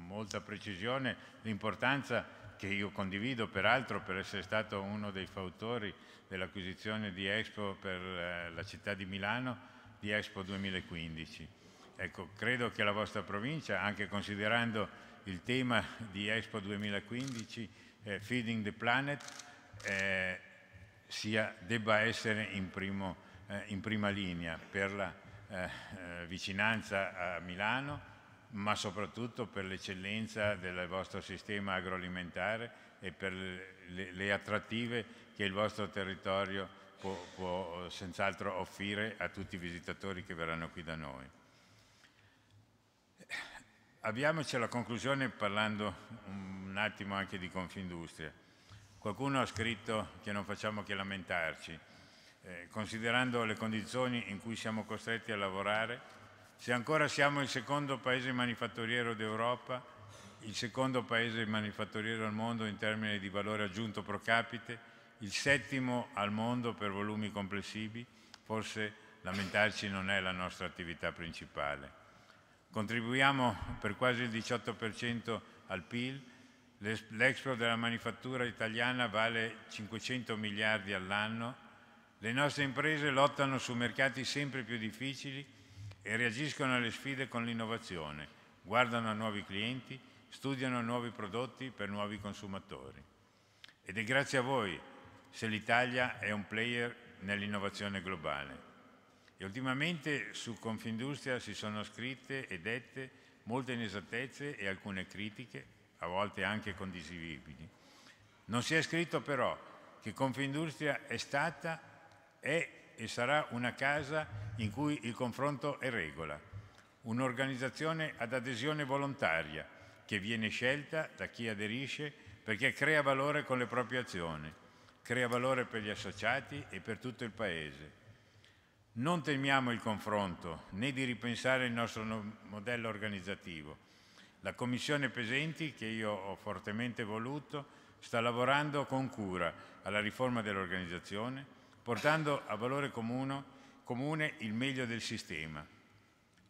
molta precisione l'importanza che io condivido peraltro per essere stato uno dei fautori dell'acquisizione di Expo per eh, la città di Milano, di Expo 2015. Ecco, credo che la vostra provincia, anche considerando il tema di Expo 2015, eh, Feeding the Planet, eh, sia, debba essere in, primo, eh, in, prima linea per la eh, eh, vicinanza a Milano, ma soprattutto per l'eccellenza del vostro sistema agroalimentare e per le, le attrattive che il vostro territorio può, può senz'altro offrire a tutti i visitatori che verranno qui da noi avviamoci alla conclusione parlando un attimo anche di Confindustria. Qualcuno ha scritto che non facciamo che lamentarci. Eh, considerando le condizioni in cui siamo costretti a lavorare, se ancora siamo il secondo paese manifatturiero d'Europa, il secondo paese manifatturiero al mondo in termini di valore aggiunto pro capite, il settimo al mondo per volumi complessivi, forse lamentarci non è la nostra attività principale. Contribuiamo per quasi il 18% al PIL, l'export della manifattura italiana vale 500 miliardi all'anno, le nostre imprese lottano su mercati sempre più difficili e reagiscono alle sfide con l'innovazione, guardano a nuovi clienti, studiano nuovi prodotti per nuovi consumatori. Ed è grazie a voi se l'Italia è un player nell'innovazione globale. E ultimamente su Confindustria si sono scritte e dette molte inesattezze e alcune critiche, a volte anche condivisibili. Non si è scritto però che Confindustria è stata, è e sarà una casa in cui il confronto è regola, un'organizzazione ad adesione volontaria che viene scelta da chi aderisce perché crea valore con le proprie azioni, crea valore per gli associati e per tutto il Paese non temiamo il confronto né di ripensare il nostro modello organizzativo. La Commissione Presenti, che io ho fortemente voluto, sta lavorando con cura alla riforma dell'organizzazione, portando a valore comune, comune il meglio del sistema.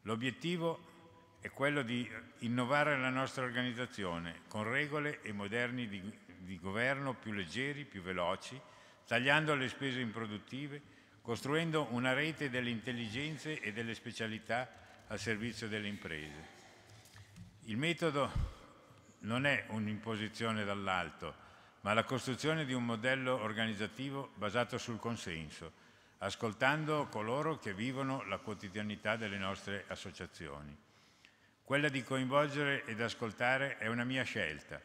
L'obiettivo è quello di innovare la nostra organizzazione con regole e moderni di, di governo più leggeri, più veloci, tagliando le spese improduttive costruendo una rete delle intelligenze e delle specialità al servizio delle imprese. Il metodo non è un'imposizione dall'alto, ma la costruzione di un modello organizzativo basato sul consenso, ascoltando coloro che vivono la quotidianità delle nostre associazioni. Quella di coinvolgere ed ascoltare è una mia scelta.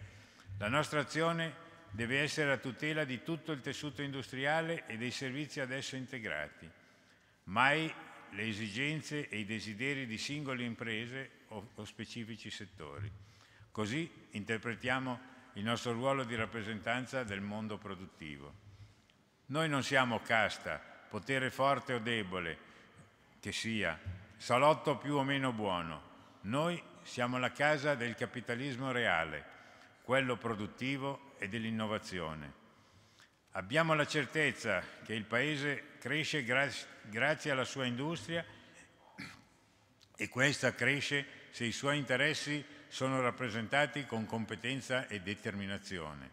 La nostra azione è deve essere a tutela di tutto il tessuto industriale e dei servizi ad esso integrati. Mai le esigenze e i desideri di singole imprese o, o specifici settori. Così interpretiamo il nostro ruolo di rappresentanza del mondo produttivo. Noi non siamo casta, potere forte o debole che sia, salotto più o meno buono. Noi siamo la casa del capitalismo reale, quello produttivo e dell'innovazione. Abbiamo la certezza che il Paese cresce gra grazie alla sua industria e questa cresce se i suoi interessi sono rappresentati con competenza e determinazione.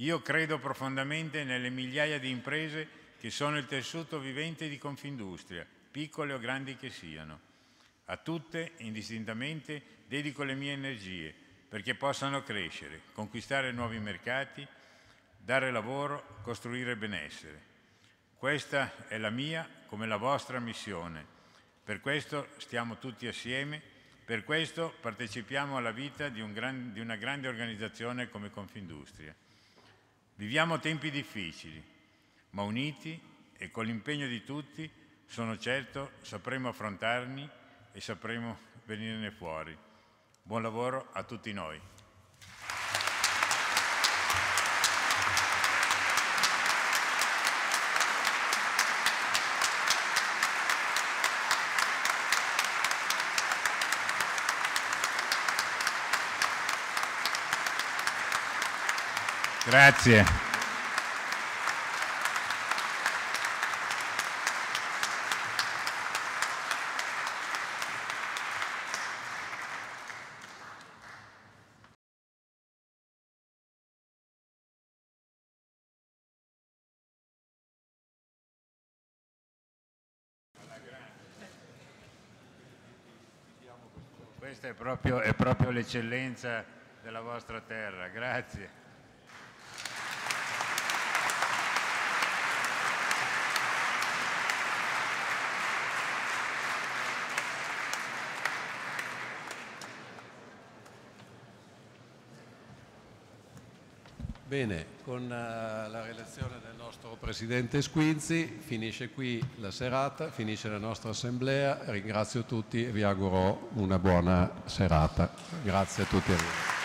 Io credo profondamente nelle migliaia di imprese che sono il tessuto vivente di Confindustria, piccole o grandi che siano. A tutte, indistintamente, dedico le mie energie perché possano crescere, conquistare nuovi mercati, dare lavoro, costruire benessere. Questa è la mia come la vostra missione. Per questo stiamo tutti assieme, per questo partecipiamo alla vita di, un gran, di una grande organizzazione come Confindustria. Viviamo tempi difficili, ma uniti e con l'impegno di tutti, sono certo, sapremo affrontarli e sapremo venirne fuori. Buon lavoro a tutti noi. Grazie. proprio, è proprio l'eccellenza della vostra terra, grazie. Bene, con eh, la relazione del nostro Presidente Squinzi finisce qui la serata, finisce la nostra assemblea, ringrazio tutti e vi auguro una buona serata. Grazie a tutti.